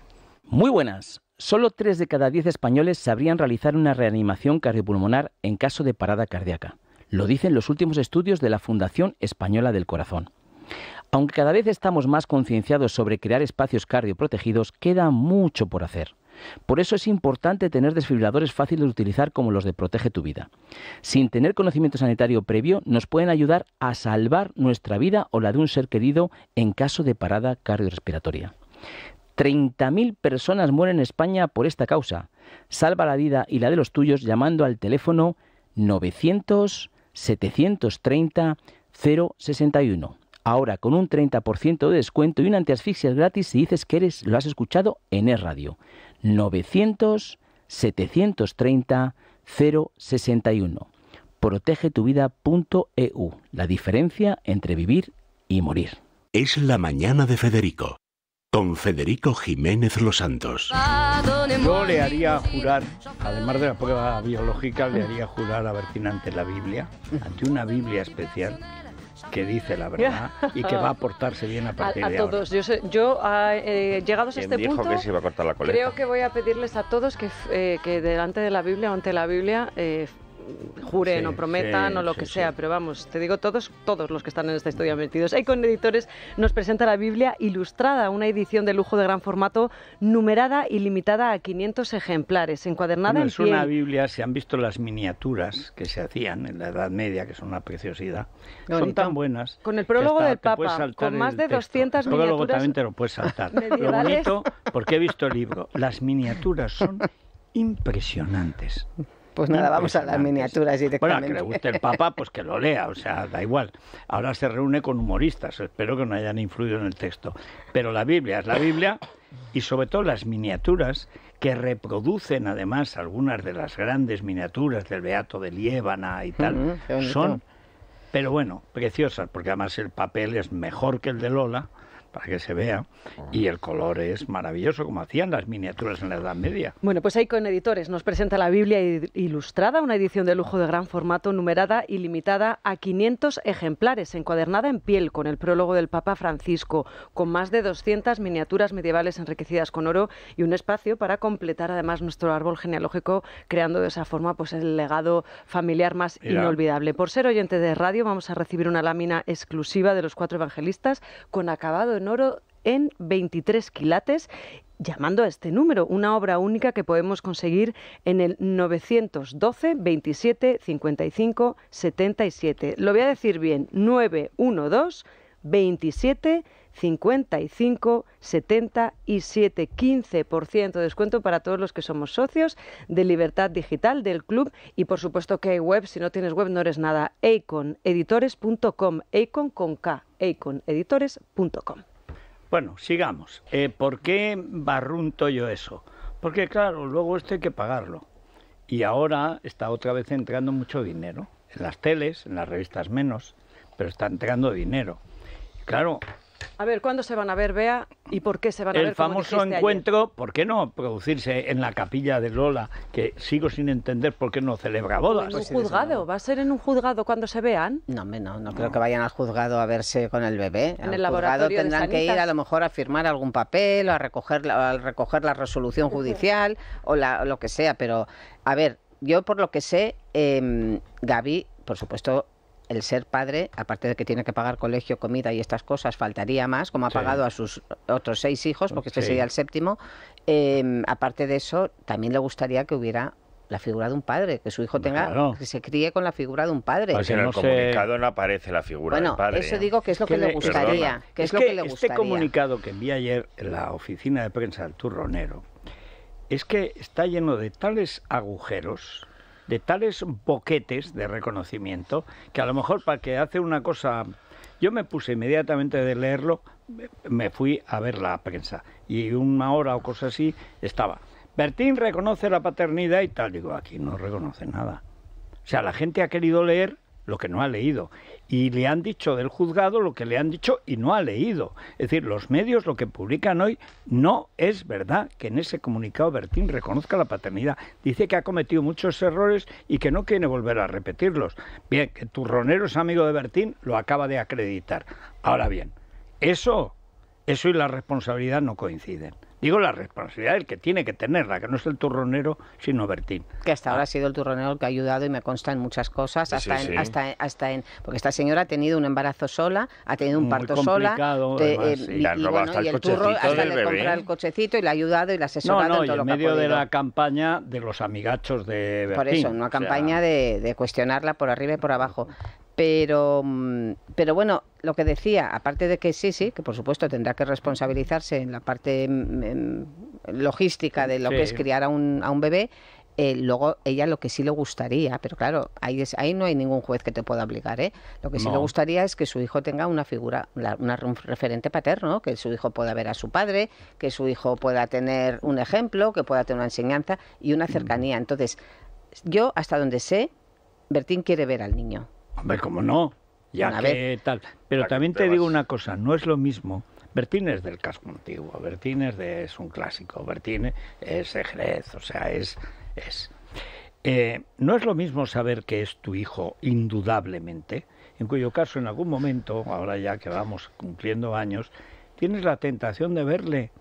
Muy buenas. Solo tres de cada diez españoles sabrían realizar una reanimación cardiopulmonar en caso de parada cardíaca. Lo dicen los últimos estudios de la Fundación Española del Corazón. Aunque cada vez estamos más concienciados sobre crear espacios cardioprotegidos, queda mucho por hacer. Por eso es importante tener desfibriladores fáciles de utilizar como los de Protege tu vida. Sin tener conocimiento sanitario previo, nos pueden ayudar a salvar nuestra vida o la de un ser querido en caso de parada cardiorrespiratoria. 30.000 personas mueren en España por esta causa. Salva la vida y la de los tuyos llamando al teléfono 900 730 061. Ahora con un 30% de descuento y un antiasfixias gratis si dices que eres lo has escuchado en E Radio. 900 730 061. Protegetuvida.eu. La diferencia entre vivir y morir. Es la mañana de Federico. Don Federico Jiménez Los Santos. Yo le haría jurar, además de la prueba biológica, le haría jurar a Bertina ante la Biblia, ante una Biblia especial que dice la verdad y que va a portarse bien a partir de ahora. A todos. Yo, he yo ah, eh, a, este punto, creo que voy a pedirles a todos eh, que, delante de la Biblia o ante la Biblia eh, juren o prometan o lo que sea, pero vamos, te digo todos, todos los que están en esta historia metidos. con Editores nos presenta la Biblia Ilustrada, una edición de lujo de gran formato, numerada y limitada a 500 ejemplares, encuadernada en es una Biblia, se han visto las miniaturas que se hacían en la Edad Media, que son una preciosidad. Son tan buenas. Con el prólogo del Papa, con más de 200 miniaturas. El prólogo también te lo puedes saltar. [LAUGHS] lo bonito, porque he visto el libro, las miniaturas son impresionantes. Pues nada, vamos pues a las miniaturas directamente. Bueno, que le guste el Papa, pues que lo lea, o sea, da igual. Ahora se reúne con humoristas, espero que no hayan influido en el texto. Pero la Biblia es la Biblia y sobre todo las miniaturas que reproducen además algunas de las grandes miniaturas del Beato de Liébana y tal, son, pero bueno, preciosas, porque además el papel es mejor que el de Lola para que se vea. Y el color es maravilloso, como hacían las miniaturas en la Edad Media. Bueno, pues ahí con editores nos presenta la Biblia Ilustrada, una edición de lujo de gran formato, numerada y limitada a 500 ejemplares, encuadernada en piel, con el prólogo del Papa Francisco, con más de 200 miniaturas medievales enriquecidas con oro y un espacio para completar además nuestro árbol genealógico, creando de esa forma pues el legado familiar más inolvidable. Por ser oyente de radio, vamos a recibir una lámina exclusiva de los cuatro evangelistas con acabado en oro en 23 quilates llamando a este número, una obra única que podemos conseguir en el 912 27 55 77. Lo voy a decir bien, 912 27 55 77 15% de descuento para todos los que somos socios de Libertad Digital del club y por supuesto que hay web, si no tienes web no eres nada, aconeditores.com, acon con k, aconeditores.com. Bueno, sigamos. Eh, ¿Por qué barrunto yo eso? Porque claro, luego esto hay que pagarlo. Y ahora está otra vez entrando mucho dinero. En las teles, en las revistas menos, pero está entrando dinero. Claro, a ver, ¿cuándo se van a ver, Bea? ¿Y por qué se van a ver? El famoso encuentro, ¿por qué no producirse en la capilla de Lola? Que sigo sin entender por qué no celebra bodas. En un pues juzgado, ¿va a ser en un juzgado cuando se vean? No, no, no, creo que vayan al juzgado a verse con el bebé. En el, el juzgado tendrán que ir a lo mejor a firmar algún papel o a recoger la, resolución judicial o, lo que sea, pero a ver, yo por lo que sé, em, Gaby, por supuesto, el ser padre, aparte de que tiene que pagar colegio, comida y estas cosas, faltaría más, como ha pagado a sus otros seis hijos, porque este sería el séptimo. Em, aparte de eso, también le gustaría que hubiera la figura de un padre, que su hijo tenga, que se críe con la figura de un padre. Pues en el no comunicado no aparece la figura del padre. Eso ¿eh? digo que es lo que, le gustaría. Que es, lo que, le este gustaría. Este comunicado que envía ayer en la oficina de prensa del turronero es que está lleno de tales agujeros de tales boquetes de reconocimiento que a lo mejor para que hace una cosa... Yo me puse inmediatamente de leerlo, me fui a ver la prensa y una hora o cosa así estaba. Bertín reconoce la paternidad y tal. Digo, aquí no reconoce nada. O sea, la gente ha querido leer lo que no ha leído. Y le han dicho del juzgado lo que le han dicho y no ha leído. Es decir, los medios lo que publican hoy no es verdad que en ese comunicado Bertín reconozca la paternidad. Dice que ha cometido muchos errores y que no quiere volver a repetirlos. Bien, que Turronero es amigo de Bertín, lo acaba de acreditar. Ahora bien, eso, eso y la responsabilidad no coinciden. Digo la responsabilidad del que tiene que tenerla, que no es el turronero, sino Bertín. Que hasta ah. ahora ha sido el turronero el que ha ayudado y me consta en muchas cosas, hasta, en, hasta, en... Porque esta señora ha tenido un embarazo sola, ha tenido un parto sola, eh, y, el, turro hasta le comprar el cochecito y le ha ayudado y la ha asesorado no, no, en todo y en medio de la campaña de los amigachos de Bertín. Por eso, una campaña de, de cuestionarla por arriba y por abajo. Pero, mm, pero bueno, lo que decía, aparte de que sí, sí, que por supuesto tendrá que responsabilizarse en la parte mm, em, logística de lo que es criar a un, a un bebé, eh, luego ella lo que sí le gustaría, pero claro, ahí, es, ahí no hay ningún juez que te pueda obligar, ¿eh? lo que sí le gustaría es que su hijo tenga una figura, una, referente paterno, que su hijo pueda ver a su padre, que su hijo pueda tener un ejemplo, que pueda tener una enseñanza y una mm. cercanía. Entonces, yo hasta donde sé, Bertín quiere ver al niño. Hombre, como no? Ya tal. Pero también te digo una cosa, no es lo mismo. Bertín es del casco antiguo, Bertín es, de, es un clásico, Bertín es Jerez, o sea, es... es. Eh, no es lo mismo saber que es tu hijo, indudablemente, en cuyo caso en algún momento, ahora ya que vamos cumpliendo años, tienes la tentación de verle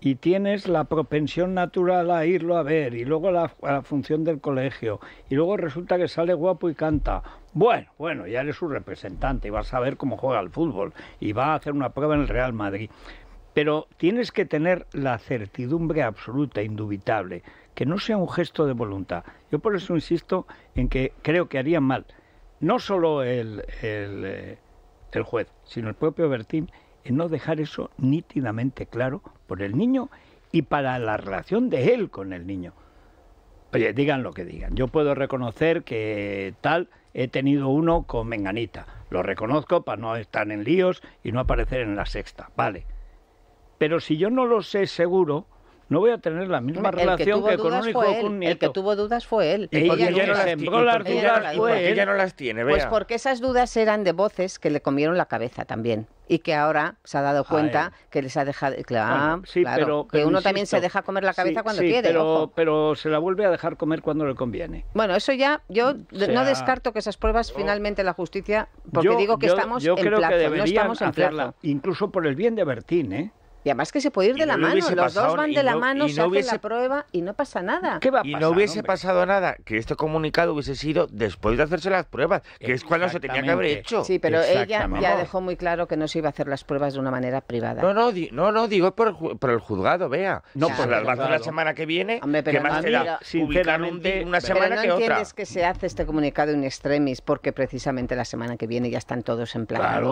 y tienes la propensión natural a irlo a ver y luego la, a la función del colegio y luego resulta que sale guapo y canta. Bueno, bueno, ya eres su representante y vas a ver cómo juega el fútbol y va a hacer una prueba en el Real Madrid. Pero tienes que tener la certidumbre absoluta, indubitable, que no sea un gesto de voluntad. Yo por eso insisto en que creo que haría mal, no solo el, el, eh, el juez, sino el propio Bertín en no dejar eso nítidamente claro por el niño y para la relación de él con el niño. Oye, digan lo que digan. Yo puedo reconocer que tal he tenido uno con Menganita. Lo reconozco para no estar en líos y no aparecer en la sexta. Vale. Pero si yo no lo sé seguro, no voy a tener la misma relación que, con un hijo con El que tuvo dudas fue él. Ella, ella, no las, tiene, Pues porque esas dudas eran de voces que le comieron la cabeza también y que ahora se ha dado ah, cuenta eh. que les ha dejado sí, pero, que uno también se deja comer la cabeza cuando quiere pero, pero se la vuelve a dejar comer cuando le conviene bueno eso ya yo no descarto que esas pruebas finalmente la justicia porque digo que estamos yo en plazo no estamos en plazo. incluso por el bien de Bertín eh y además que se puede ir de la mano, los dos van de la mano, se hace la prueba y no pasa nada. y no hubiese pasado nada, que este comunicado hubiese sido después de hacerse las pruebas, que es cuando se tenía que haber hecho. Sí, pero ella ya dejó muy claro que no se iba a hacer las pruebas de una manera privada. No, no, no, no digo por el, juzgado, vea. No, por la, la semana que viene, hombre, pero que más una semana pero no que otra. entiendes que se hace este comunicado en extremis porque precisamente la semana que viene ya están todos en plan.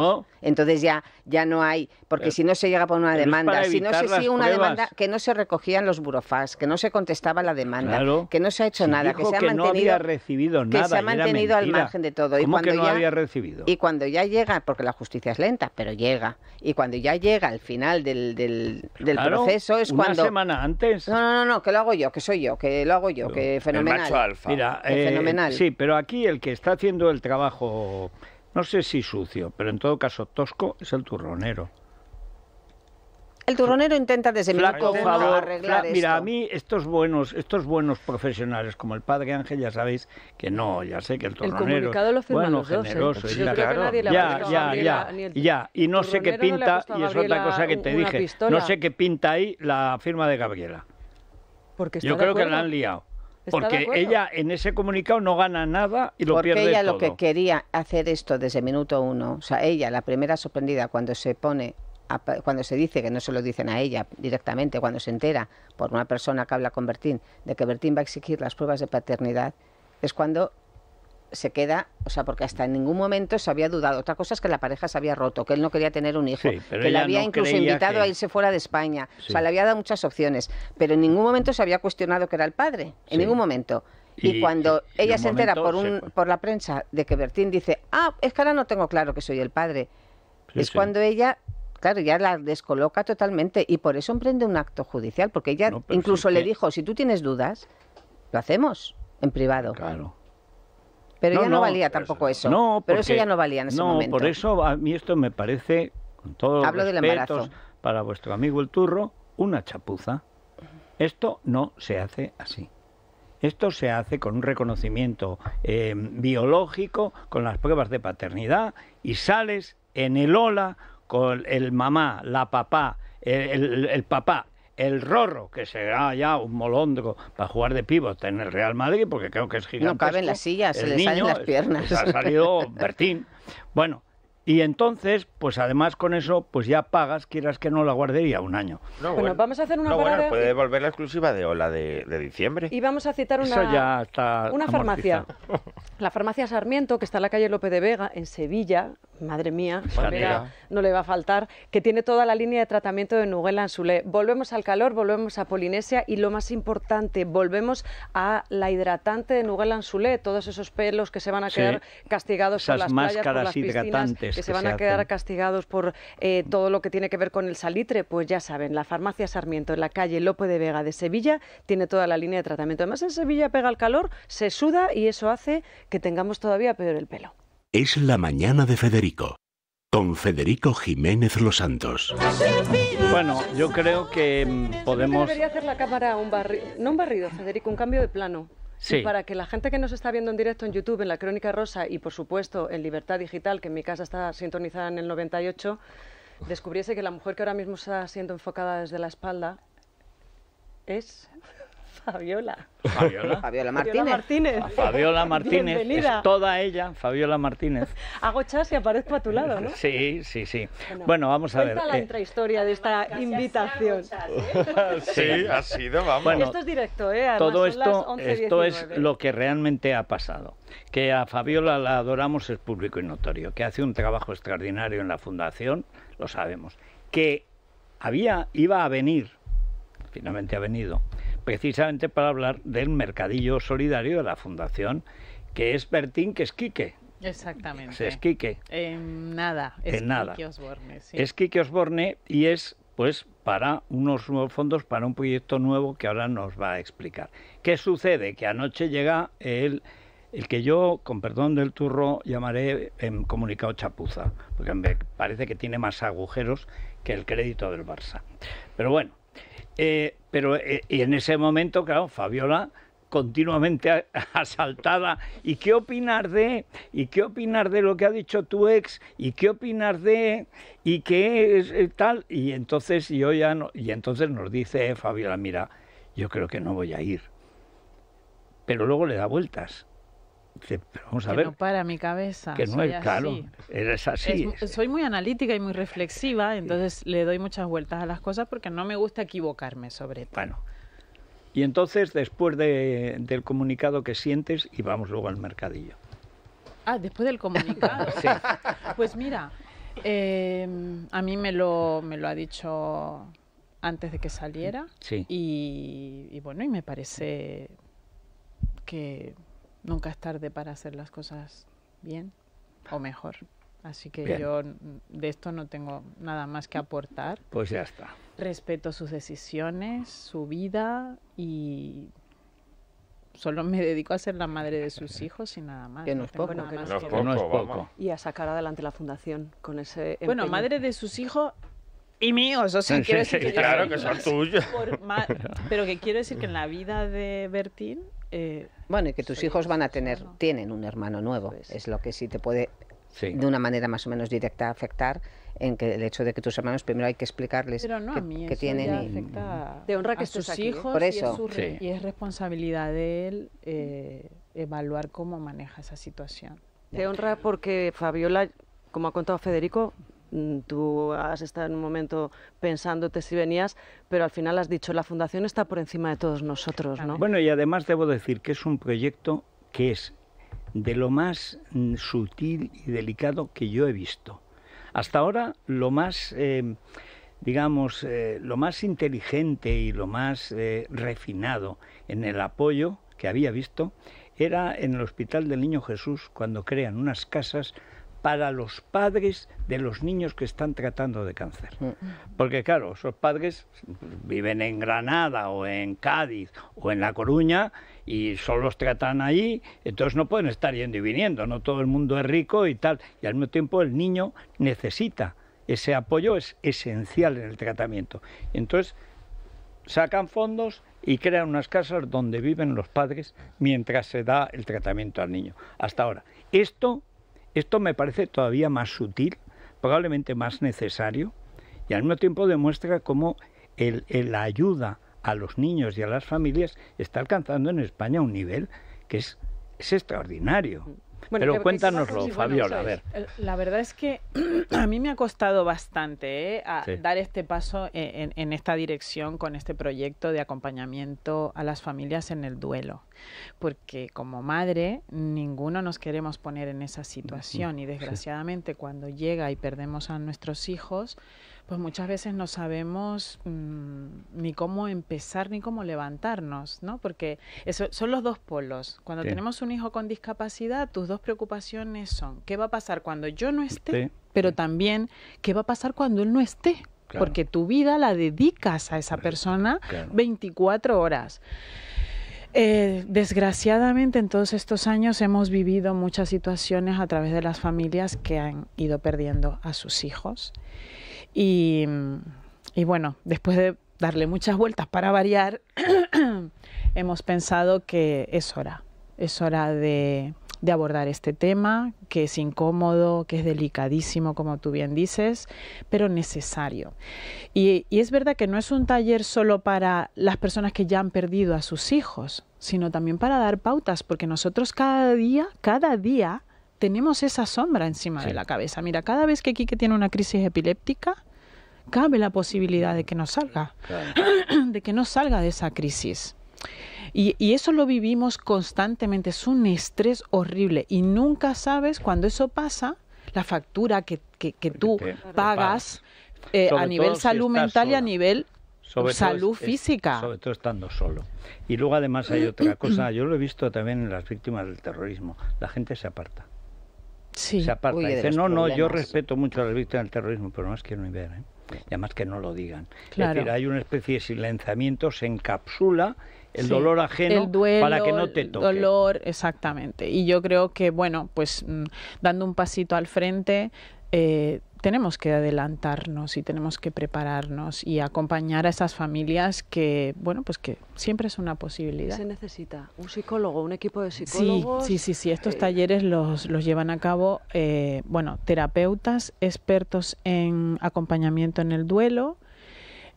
Entonces ya, ya no hay, porque si no se llega por una demanda si no una demanda que no se recogían los burofás que no se contestaba la demanda, que no se ha hecho nada, que se ha mantenido, recibido que se ha mantenido al margen de todo. y cuando que no había recibido? Y cuando ya llega, porque la justicia es lenta, pero llega. Y cuando ya llega al final del, pues proceso es cuando una semana antes. No, no, no, que lo hago yo, que soy yo, que lo hago yo, que fenomenal. Eh, fenomenal. Sí, pero aquí el que está haciendo el trabajo no sé si sucio, pero en todo caso tosco es el turronero. El turronero intenta desde mi favor, arreglar Mira, a mí estos buenos, estos buenos profesionales como el padre Ángel, ya sabéis que no, ya sé que el turronero... El dos, ya, ya, ya, ya, Y no sé qué pinta, y es otra cosa que te dije, no sé qué pinta ahí la firma de Gabriela. Porque Yo creo que la han liado. Porque ella en ese comunicado no gana nada y lo Porque ella lo que quería hacer esto desde minuto uno, o sea, ella la primera sorprendida cuando se pone cuando se dice, que no se lo dicen a ella directamente, cuando se entera por una persona que habla con Bertín, de que Bertín va a exigir las pruebas de paternidad, es cuando se queda, o sea, porque hasta en ningún momento se había dudado. Otra cosa es que la pareja se había roto, que él no quería tener un hijo, que le había incluso invitado a irse fuera de España, o sea, le había dado muchas opciones, pero en ningún momento se había cuestionado que era el padre, en ningún momento. Y, cuando ella se entera por, un, por la prensa de que Bertín dice, ah, es que ahora no tengo claro que soy el padre, es cuando ella claro, ya la descoloca totalmente y por eso emprende un acto judicial, porque ella incluso le dijo, si tú tienes dudas, lo hacemos en privado. Claro. Pero ya no, valía tampoco eso. No, pero eso ya no valía en ese momento. No, por eso a mí esto me parece, con todos Hablo los respetos para vuestro amigo el turro, una chapuza. Esto no se hace así. Esto se hace con un reconocimiento eh, biológico, con las pruebas de paternidad y sales en el ola con el mamá, la papá, el, papá, el Rorro, que será ya un molondro para jugar de pívot en el Real Madrid, porque creo que es gigante. No caben las sillas, se le salen las piernas. Ha salido Bertín. [LAUGHS] Bueno, y entonces, pues además con eso, pues ya pagas, quieras que no, la guardería un año. bueno, vamos a hacer una no, Bueno, puede volver la exclusiva de Ola de, diciembre. Y vamos a citar una, una farmacia. [LAUGHS] La farmacia Sarmiento, que está en la calle López de Vega, en Sevilla, madre mía, no le va a faltar, que tiene toda la línea de tratamiento de Nuguel en Volvemos al calor, volvemos a Polinesia y lo más importante, volvemos a la hidratante de Nuguel en todos esos pelos que se van a quedar castigados las máscaras hidratantes. Piscinas, que, se van a quedar castigados por eh, todo lo que tiene que ver con el salitre, pues ya saben, la farmacia Sarmiento en la calle Lope de Vega de Sevilla tiene toda la línea de tratamiento. Además, en Sevilla pega el calor, se suda y eso hace que tengamos todavía peor el pelo. Es la mañana de Federico con Federico Jiménez Los Santos. Bueno, yo creo que mm, podemos... debería hacer la cámara un barrido, no un barrido, Federico, un cambio de plano. Sí. para que la gente que nos está viendo en directo en YouTube, en La Crónica Rosa y por supuesto en Libertad Digital, que en mi casa está sintonizada en el 98, descubriese que la mujer que ahora mismo está siendo enfocada desde la espalda es... Fabiola. Fabiola. Fabiola Martínez. Ah, Fabiola Martínez. Es toda ella, Fabiola Martínez. [LAUGHS] Hago chas y aparezco a tu lado, ¿no? Sí, sí, sí. Bueno, vamos a ver. Cuenta la eh. intrahistoria de esta invitación. ¿eh? [LAUGHS] sí, ha sido, esto es directo, ¿eh? todo esto, esto es lo que realmente ha pasado. Que a Fabiola la adoramos es público y notorio. Que hace un trabajo extraordinario en la Fundación, lo sabemos. Que había, iba a venir, finalmente ha venido, precisamente para hablar del mercadillo solidario de la Fundación, que es Bertín, que es Quique. Exactamente. Es, es Quique. nada, es en nada. Quique Osborne. Sí. Es Quique Osborne y es pues para unos nuevos fondos, para un proyecto nuevo que ahora nos va a explicar. ¿Qué sucede? Que anoche llega el, el que yo, con perdón del turro, llamaré en em, comunicado chapuza, porque me parece que tiene más agujeros que el crédito del Barça. Pero bueno, eh, pero eh, y en ese momento, claro, Fabiola continuamente [LAUGHS] asaltada. ¿Y qué opinar de? ¿Y qué opinar de lo que ha dicho tu ex? ¿Y qué opinar de? ¿Y qué es, eh, tal? Y entonces yo ya no, y entonces nos dice Fabiola, mira, yo creo que no voy a ir. Pero luego le da vueltas. Que, vamos a que No para mi cabeza. Que no es claro. Eres así. soy muy analítica y muy reflexiva, entonces le doy muchas vueltas a las cosas porque no me gusta equivocarme sobre todo. Bueno. Y entonces, después del comunicado que sientes, y vamos luego al mercadillo. Ah, después del comunicado. [LAUGHS] Pues mira, em, a mí me lo, me lo ha dicho antes de que saliera. Sí. y bueno, y me parece que nunca es tarde para hacer las cosas bien o mejor. Así que yo de esto no tengo nada más que aportar. Pues ya está. Respeto sus decisiones, su vida y solo me dedico a ser la madre de sus [LAUGHS] hijos y nada más. Que no, es poco, que, no es poco. Y a sacar adelante la fundación con ese... Bueno, madre de sus hijos y míos, o sea, claro que son tuyos. [LAUGHS] pero que quiero decir que en la vida de Bertín eh, bueno, y que tus hijos van a tener, tienen un hermano nuevo, pues. es lo que sí te puede de una manera más o menos directa afectar en que el hecho de que tus hermanos primero hay que explicarles que, que tienen de honra que a sus hijos por eso. Y, es responsabilidad de él eh, evaluar cómo maneja esa situación de honra porque Fabiola como ha contado Federico Mm, tú has estado en un momento pensándote si venías, pero al final has dicho, la fundación está por encima de todos nosotros, ¿no? Bueno, y además debo decir que es un proyecto que es de lo más mm, sutil y delicado que yo he visto. Hasta ahora lo más, eh, digamos, eh, lo más inteligente y lo más eh, refinado en el apoyo que había visto era en el Hospital del Niño Jesús cuando crean unas casas para los padres de los niños que están tratando de cáncer. Mm. Porque claro, esos padres viven en Granada o en Cádiz o en La Coruña y solo los tratan allí, entonces no pueden estar yendo y viniendo, no todo el mundo es rico y tal. Y al mismo tiempo el niño necesita ese apoyo, es esencial en el tratamiento. Entonces sacan fondos y crean unas casas donde viven los padres mientras se da el tratamiento al niño. Hasta ahora. Esto esto me parece todavía más sutil, probablemente más necesario, y al mismo tiempo demuestra cómo el, la ayuda a los niños y a las familias está alcanzando en España un nivel que es extraordinario. Pero cuéntanoslo, Fabiola, ver. La verdad es que [CLEARS THROAT] a mí me ha costado bastante ¿eh? dar este paso e, en, esta dirección con este proyecto de acompañamiento a las familias en el duelo. Porque como madre, ninguno nos queremos poner en esa situación y desgraciadamente cuando llega y perdemos a nuestros hijos, pues muchas veces no sabemos mm, ni cómo empezar ni cómo levantarnos, ¿no? Porque eso, son los dos polos. Cuando tenemos un hijo con discapacidad, tus dos preocupaciones son qué va a pasar cuando yo no esté, pero también qué va a pasar cuando él no esté. Porque tu vida la dedicas a esa persona 24 horas. Eh, desgraciadamente en todos estos años hemos vivido muchas situaciones a través de las familias que han ido perdiendo a sus hijos. Y, bueno, después de darle muchas vueltas para variar, [CLEARS THROAT] hemos pensado que es hora, es hora de, abordar este tema, que es incómodo, que es delicadísimo, como tú bien dices, pero necesario. Y, es verdad que no es un taller solo para las personas que ya han perdido a sus hijos, sino también para dar pautas, porque nosotros cada día, cada día, tenemos esa sombra encima de la cabeza. Mira, cada vez que Quique tiene una crisis epiléptica, cabe la posibilidad de que no salga, [CLEARS THROAT] de que no salga de esa crisis. Y, eso lo vivimos constantemente, es un estrés horrible y nunca sabes cuando eso pasa, la factura que, tú pagas eh, a nivel salud mental y a nivel salud física. Sobre todo estando solo. Y luego además hay otra cosa, yo lo he visto también en las víctimas del terrorismo, la gente se aparta. Sí. Se aparta. Dice, no, no, yo respeto mucho a las víctimas del terrorismo, pero no es que no me ¿eh? y además que no lo digan. Es decir, hay una especie de silenciamiento, se encapsula el dolor ajeno para que no te toque. El dolor, exactamente. Y yo creo que, bueno, pues mm, dando un pasito al frente, eh, tenemos que adelantarnos y tenemos que prepararnos y acompañar a esas familias que, bueno, pues que siempre es una posibilidad. Se necesita un psicólogo, un equipo de psicólogos. Sí, sí, sí, estos eh, talleres los, los llevan a cabo, eh, bueno, terapeutas, expertos en acompañamiento en el duelo.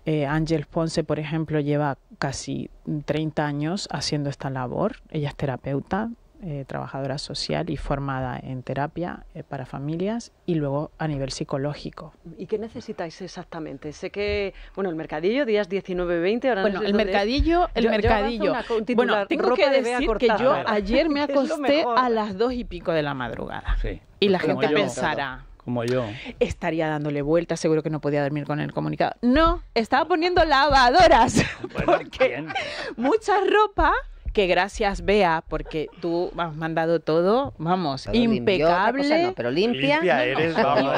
Eh, Ángel Ponce, por ejemplo, lleva casi 30 años haciendo esta labor. Ella es terapeuta, eh, trabajadora social y formada en terapia eh, para familias y luego a nivel psicológico. ¿Y qué necesitáis exactamente? Sé que, bueno, el mercadillo, días 19-20, ahora Bueno, no el mercadillo, el mercadillo. bueno, tengo que decir que yo ayer me [LAUGHS] acosté a las dos y pico de la madrugada. Sí, y la gente pensará... Como yo. Estaría dándole vueltas, seguro que no podía dormir con el comunicado. No, estaba poniendo lavadoras. [LAUGHS] porque mucha ropa que gracias Bea, porque tú has mandado todo, vamos, impecable. pero limpia. eres, vamos.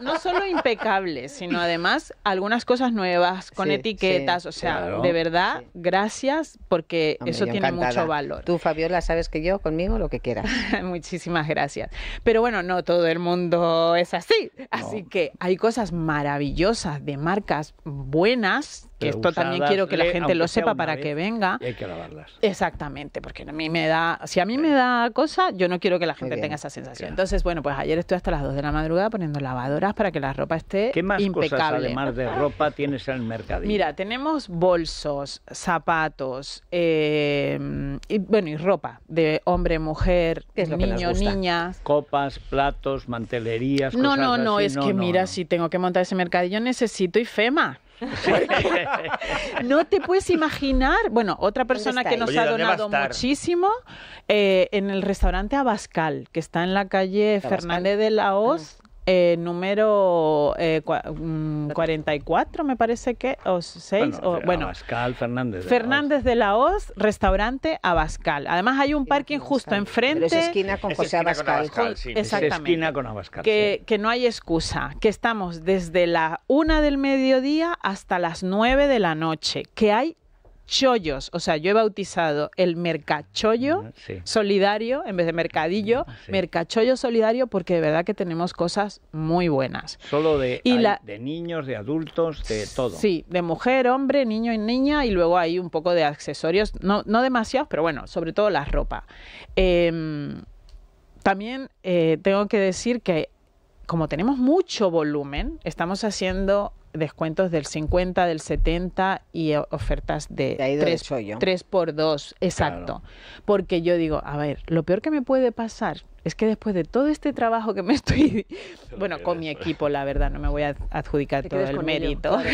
no, solo, impecable, sino además algunas cosas nuevas, con etiquetas, o sea, de verdad, gracias, porque ah, eso tiene mucho valor. Tú, Fabiola, sabes que yo conmigo lo que quieras. [LAUGHS] Muchísimas gracias. Pero bueno, no todo el mundo es así, así que hay cosas maravillosas de marcas buenas que esto también quiero que la gente lo sepa para que venga. hay que lavarlas. Exactamente, porque a mí me da, si a mí me da cosa, yo no quiero que la gente tenga esa sensación. Entonces, bueno, pues ayer estoy hasta las 2 de la madrugada poniendo lavadoras para que la ropa esté ¿Qué más impecable. además de ropa tienes en el mercadillo? Mira, tenemos bolsos, zapatos, eh, y, bueno, y ropa de hombre, mujer, es niño, niña. Copas, platos, mantelerías. No, no, no, es que mira, si tengo que montar ese mercadillo necesito y fema. [LAUGHS] no te puedes imaginar. Bueno, otra persona que nos ha donado muchísimo eh, en el restaurante Abascal, que está en la calle Fernández de la Hoz. Eh, número 44, eh, mm, me parece que, o 6, o Abascal, Fernández. De Fernández de la Hoz, restaurante Abascal. Además hay un parking justo enfrente. esquina con José Abascal. Exactamente. esquina con Abascal. Que, no hay excusa, que estamos desde la una del mediodía hasta las 9 de la noche, que hay o sea, yo he bautizado el mercachollo solidario en vez de mercadillo, mercachollo solidario, porque de verdad que tenemos cosas muy buenas. Solo de, de niños, de adultos, de todo. Sí, de mujer, hombre, niño y niña, y luego hay un poco de accesorios, no, no demasiados, pero bueno, sobre todo la ropa. Em, también eh, tengo que decir que como tenemos mucho volumen, estamos haciendo descuentos del 50, del 70 y eh, ofertas de 3, 3 por 2, exacto. Porque yo digo, a ver, lo peor que me puede pasar es que después de todo este trabajo que me [LAUGHS] estoy, bueno, con mi equipo, la verdad, no me voy a adjudicar todo el mérito. [LAUGHS]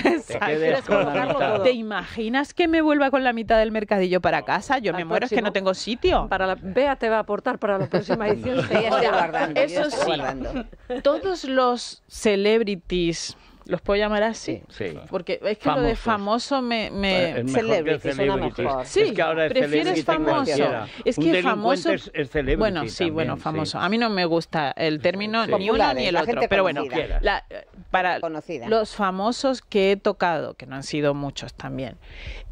Te, imaginas que me vuelva con la mitad del mercadillo para casa? Yo me muero, es que no tengo sitio. Para la te va a aportar para la próxima edición. [LAUGHS] Eso sí, todos los celebrities ¿Los puedo llamar así? Sí. Porque es que lo de famoso me... me... Celebrity, suena Sí, es que ahora es prefieres famoso. Es que famoso... Es, es bueno, sí, bueno, famoso. A mí no me gusta el término ni uno ni el otro. Pero bueno, la, para los famosos que he tocado, que no han sido muchos también,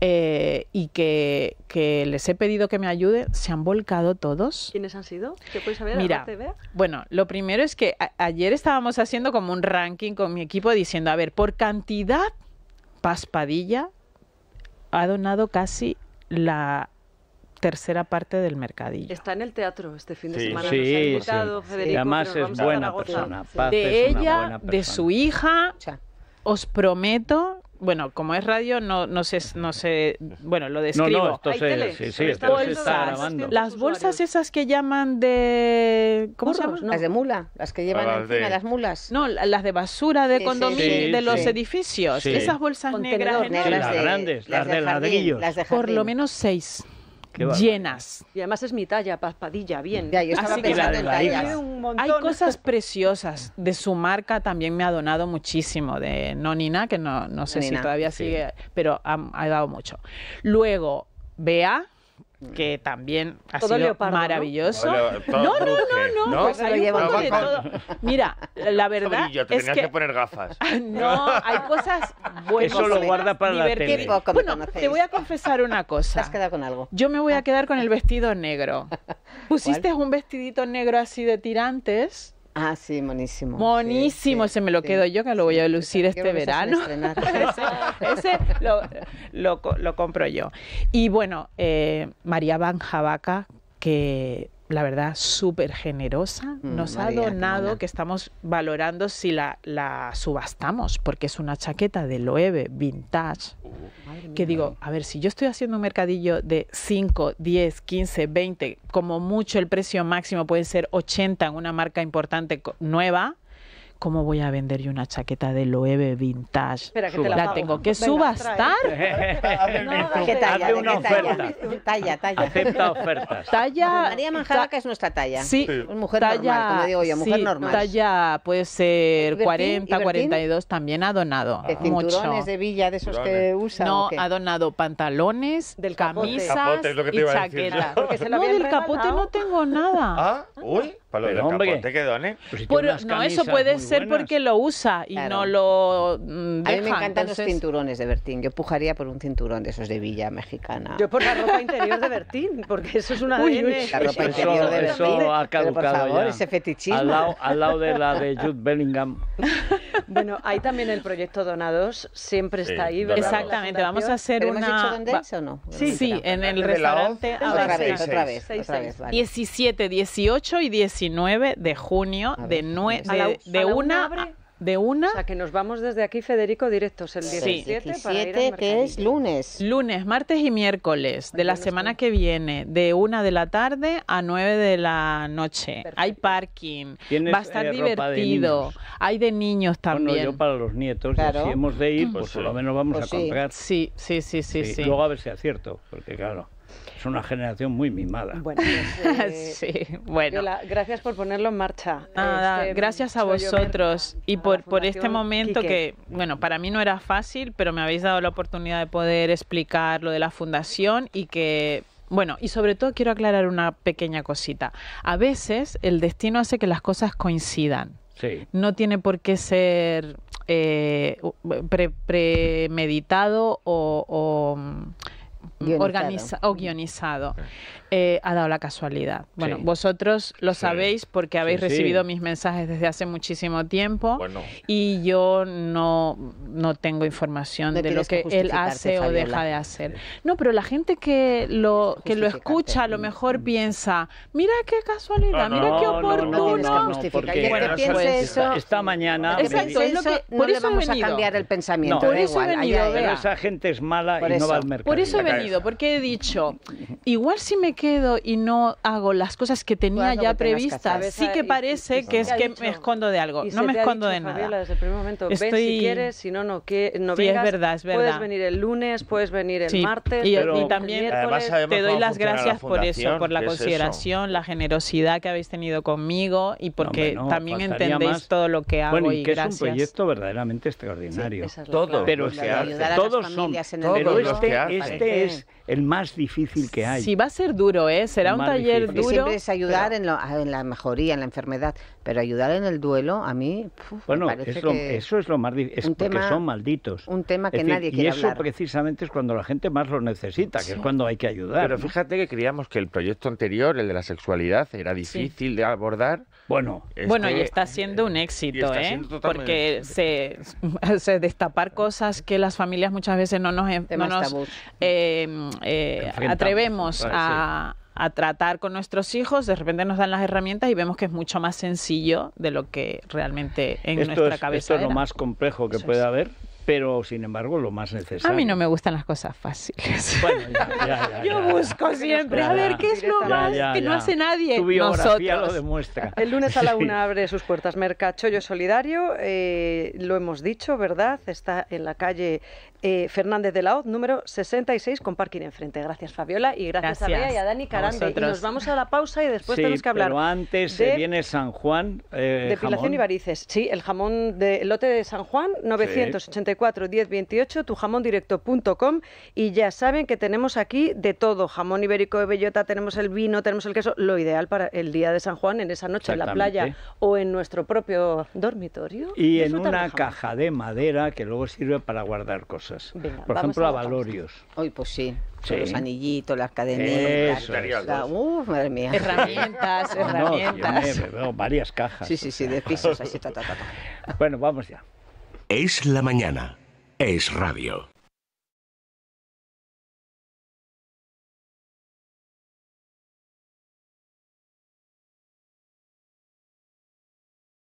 eh, y que, que, les he pedido que me ayuden, se han volcado todos. ¿Quiénes han sido? ¿Qué puedes saber? Mira, bueno, lo primero es que ayer estábamos haciendo como un ranking con mi equipo diciendo a ver, por cantidad, paspadilla ha donado casi la tercera parte del mercadillo. Está en el teatro este fin de semana. Sí, y además es buena persona. de ella, de su hija, os prometo bueno, como es radio, no, no, sé, no sé, bueno, lo describo. No, no, esto se, está grabando. Las bolsas esas que llaman de... ¿Cómo se llaman? Las de mula, las que llevan ah, encima de... las mulas. No, las de basura de condominio, de los edificios. Esas bolsas negras, las de, grandes, las, de, Las de Por lo menos seis llenas. Y además es mi talla, paspadilla, bien. Ya, Hay cosas preciosas. De su marca también me ha donado muchísimo, de Nonina, que no, sé si todavía sigue, pero ha, ha dado mucho. Luego, Bea, que también ha sido maravilloso. ¿no? no, no, pues no, Mira, la verdad te es que... poner gafas. [LAUGHS] No, hay cosas buenas. Eso lo guarda para la tele. bueno, te voy a confesar una cosa. [LAUGHS] ¿Te has quedado con algo? Yo me voy a ah. quedar con el vestido negro. [LAUGHS] Pusiste un vestidito negro así de tirantes Ah, sí, monísimo. Monísimo, se me lo quedo yo, que lo voy a lucir este verano. [LAUGHS] ese, lo, lo, compro yo. Y bueno, eh, María Javaca, que la verdad, súper generosa. Mm, Nos ha donado, que estamos valorando si la, subastamos, porque es una chaqueta de Loewe vintage. Oh, que digo, a ver, si yo estoy haciendo un mercadillo de 5, 10, 15, 20, como mucho el precio máximo puede ser 80 en una marca importante nueva, ¿cómo voy a vender yo una chaqueta de Loewe vintage? la, tengo que subastar. [LAUGHS] no, ¿Qué talla? Hazme una oferta. Talla, talla. Acepta ofertas. Talla. Pues María Manjaraca es nuestra talla. Sí. Mujer talla, normal, como digo yo, mujer normal. Talla puede ser 40, 42, también ha ¿De cinturones de villa de esos que usa. No, ha donado pantalones, del camisas y chaqueta. no, del capote no tengo nada. ¿Ah? Uy, para lo del capote que donen. ¿eh? Pero no, eso puede ser porque lo usa y no lo A mm, mí me encantan los cinturones de Bertín. Yo pujaría por un cinturón de esos de Villa Mexicana. Yo por la ropa interior de Bertín, porque eso es una de Eso ha caducado Al lado, al lado, de la de Jude Bellingham. bueno, ahí también el proyecto Donados siempre está ahí. Exactamente, vamos a hacer una... hecho o no? Sí, sí, en el restaurante... Otra vez, otra vez, otra vez. 17, 18 y 19 de junio de de 1 de una. O sea, que nos vamos desde aquí, Federico, directos el 17 para que es lunes. Lunes, martes y miércoles de la semana que viene, de una de la tarde a nueve de la noche. Hay parking, va a estar eh, divertido. Hay de niños también. Bueno, yo para los nietos, si hemos de ir, pues, pues por lo menos vamos a pues comprar. Sí, sí, sí, sí, sí. sí. Luego a ver si acierto, porque claro. Es una generación muy mimada. Bueno, pues, [LAUGHS] eh, sí, bueno. gracias por ponerlo en marcha. Nada, este, mm, gracias a vosotros y por, por este momento que, bueno, para mí no era fácil, pero me habéis dado la oportunidad de poder explicar lo de la fundación y que bueno, y sobre todo quiero aclarar una pequeña cosita. A veces el destino hace que las cosas coincidan. Sí. No tiene por qué ser eh, premeditado o mm, Organizado, o guionizado. Eh, ha dado la casualidad. Bueno, vosotros lo sabéis porque habéis recibido mis mensajes desde hace muchísimo tiempo y yo no, no tengo información de lo que, él hace o deja de hacer. No, pero la gente que lo, que lo escucha a lo mejor mm. piensa, mira qué casualidad, ah, mira qué oportuno. No, porque pues, esta, mañana... es por eso vamos a cambiar el pensamiento. por eso venido, esa gente es mala y no va al mercado. Por eso he venido porque he dicho, igual si me quedo y no hago las cosas que tenía ya previstas, sí que parece que es que me escondo de algo. No me escondo de nada. Estoy... si quieres, si no, no, que, no vengas, Es verdad, es verdad. Puedes venir el lunes, puedes venir el martes. Y, también te doy las gracias por eso, por la consideración, la generosidad que habéis tenido conmigo y porque también entendéis todo lo que hago. Bueno, y, gracias. es un proyecto verdaderamente extraordinario. todo. Pero todos son. este, este es el más difícil que hay. si va a ser duro, ¿eh? Será un taller duro. Siempre es ayudar en, la mejoría, en la enfermedad, pero ayudar en el duelo, a mí. bueno, eso es lo más difícil. Es son malditos. Un tema que nadie quiere hablar. Y eso precisamente es cuando la gente más lo necesita, que es cuando hay que ayudar. Pero fíjate que creíamos que el proyecto anterior, el de la sexualidad, era difícil de abordar. Bueno, bueno, y está siendo un eh, éxito, ¿eh? Porque [LAUGHS] se, destapar cosas que las familias muchas veces no nos, em, em, eh, atrevemos a, a tratar con nuestros hijos, de repente nos dan las herramientas y vemos que es mucho más sencillo de lo que realmente en nuestra cabeza. Esto es lo más complejo que puede haber, pero sin embargo lo más necesario. A mí no me gustan las cosas fáciles. Bueno, [LAUGHS] Yo busco siempre a ver qué es lo más que no hace nadie. Tu biografía lo demuestra. El lunes a la [LAUGHS] una abre sus puertas Mercachollo Solidario, eh, lo hemos dicho, ¿verdad? Está en la calle eh, Fernández de la Hoz, número 66, con parking enfrente. Gracias, Fabiola, y gracias, a Bea y a Dani Carande. nos vamos a la pausa y después tenemos que hablar. Pero antes viene San Juan. Eh, depilación y varices. Sí, el jamón del lote de San Juan, 984 sí. 1028, tujamondirecto.com. Y ya saben que tenemos aquí de todo: jamón ibérico de bellota, tenemos el vino, tenemos el queso. Lo ideal para el día de San Juan, en esa noche en la playa o en nuestro propio dormitorio. Y en una caja de madera que luego sirve para guardar cosas. Por ejemplo, a, Valorios. Uy, pues sí. Los anillitos, las cadenas. La, uf, madre mía. [LAUGHS] Herramientas, herramientas. varias cajas. Sí, sí, sí, de pisos [LAUGHS] así, ta, ta, ta. Bueno, vamos ya. Es la mañana. Es radio.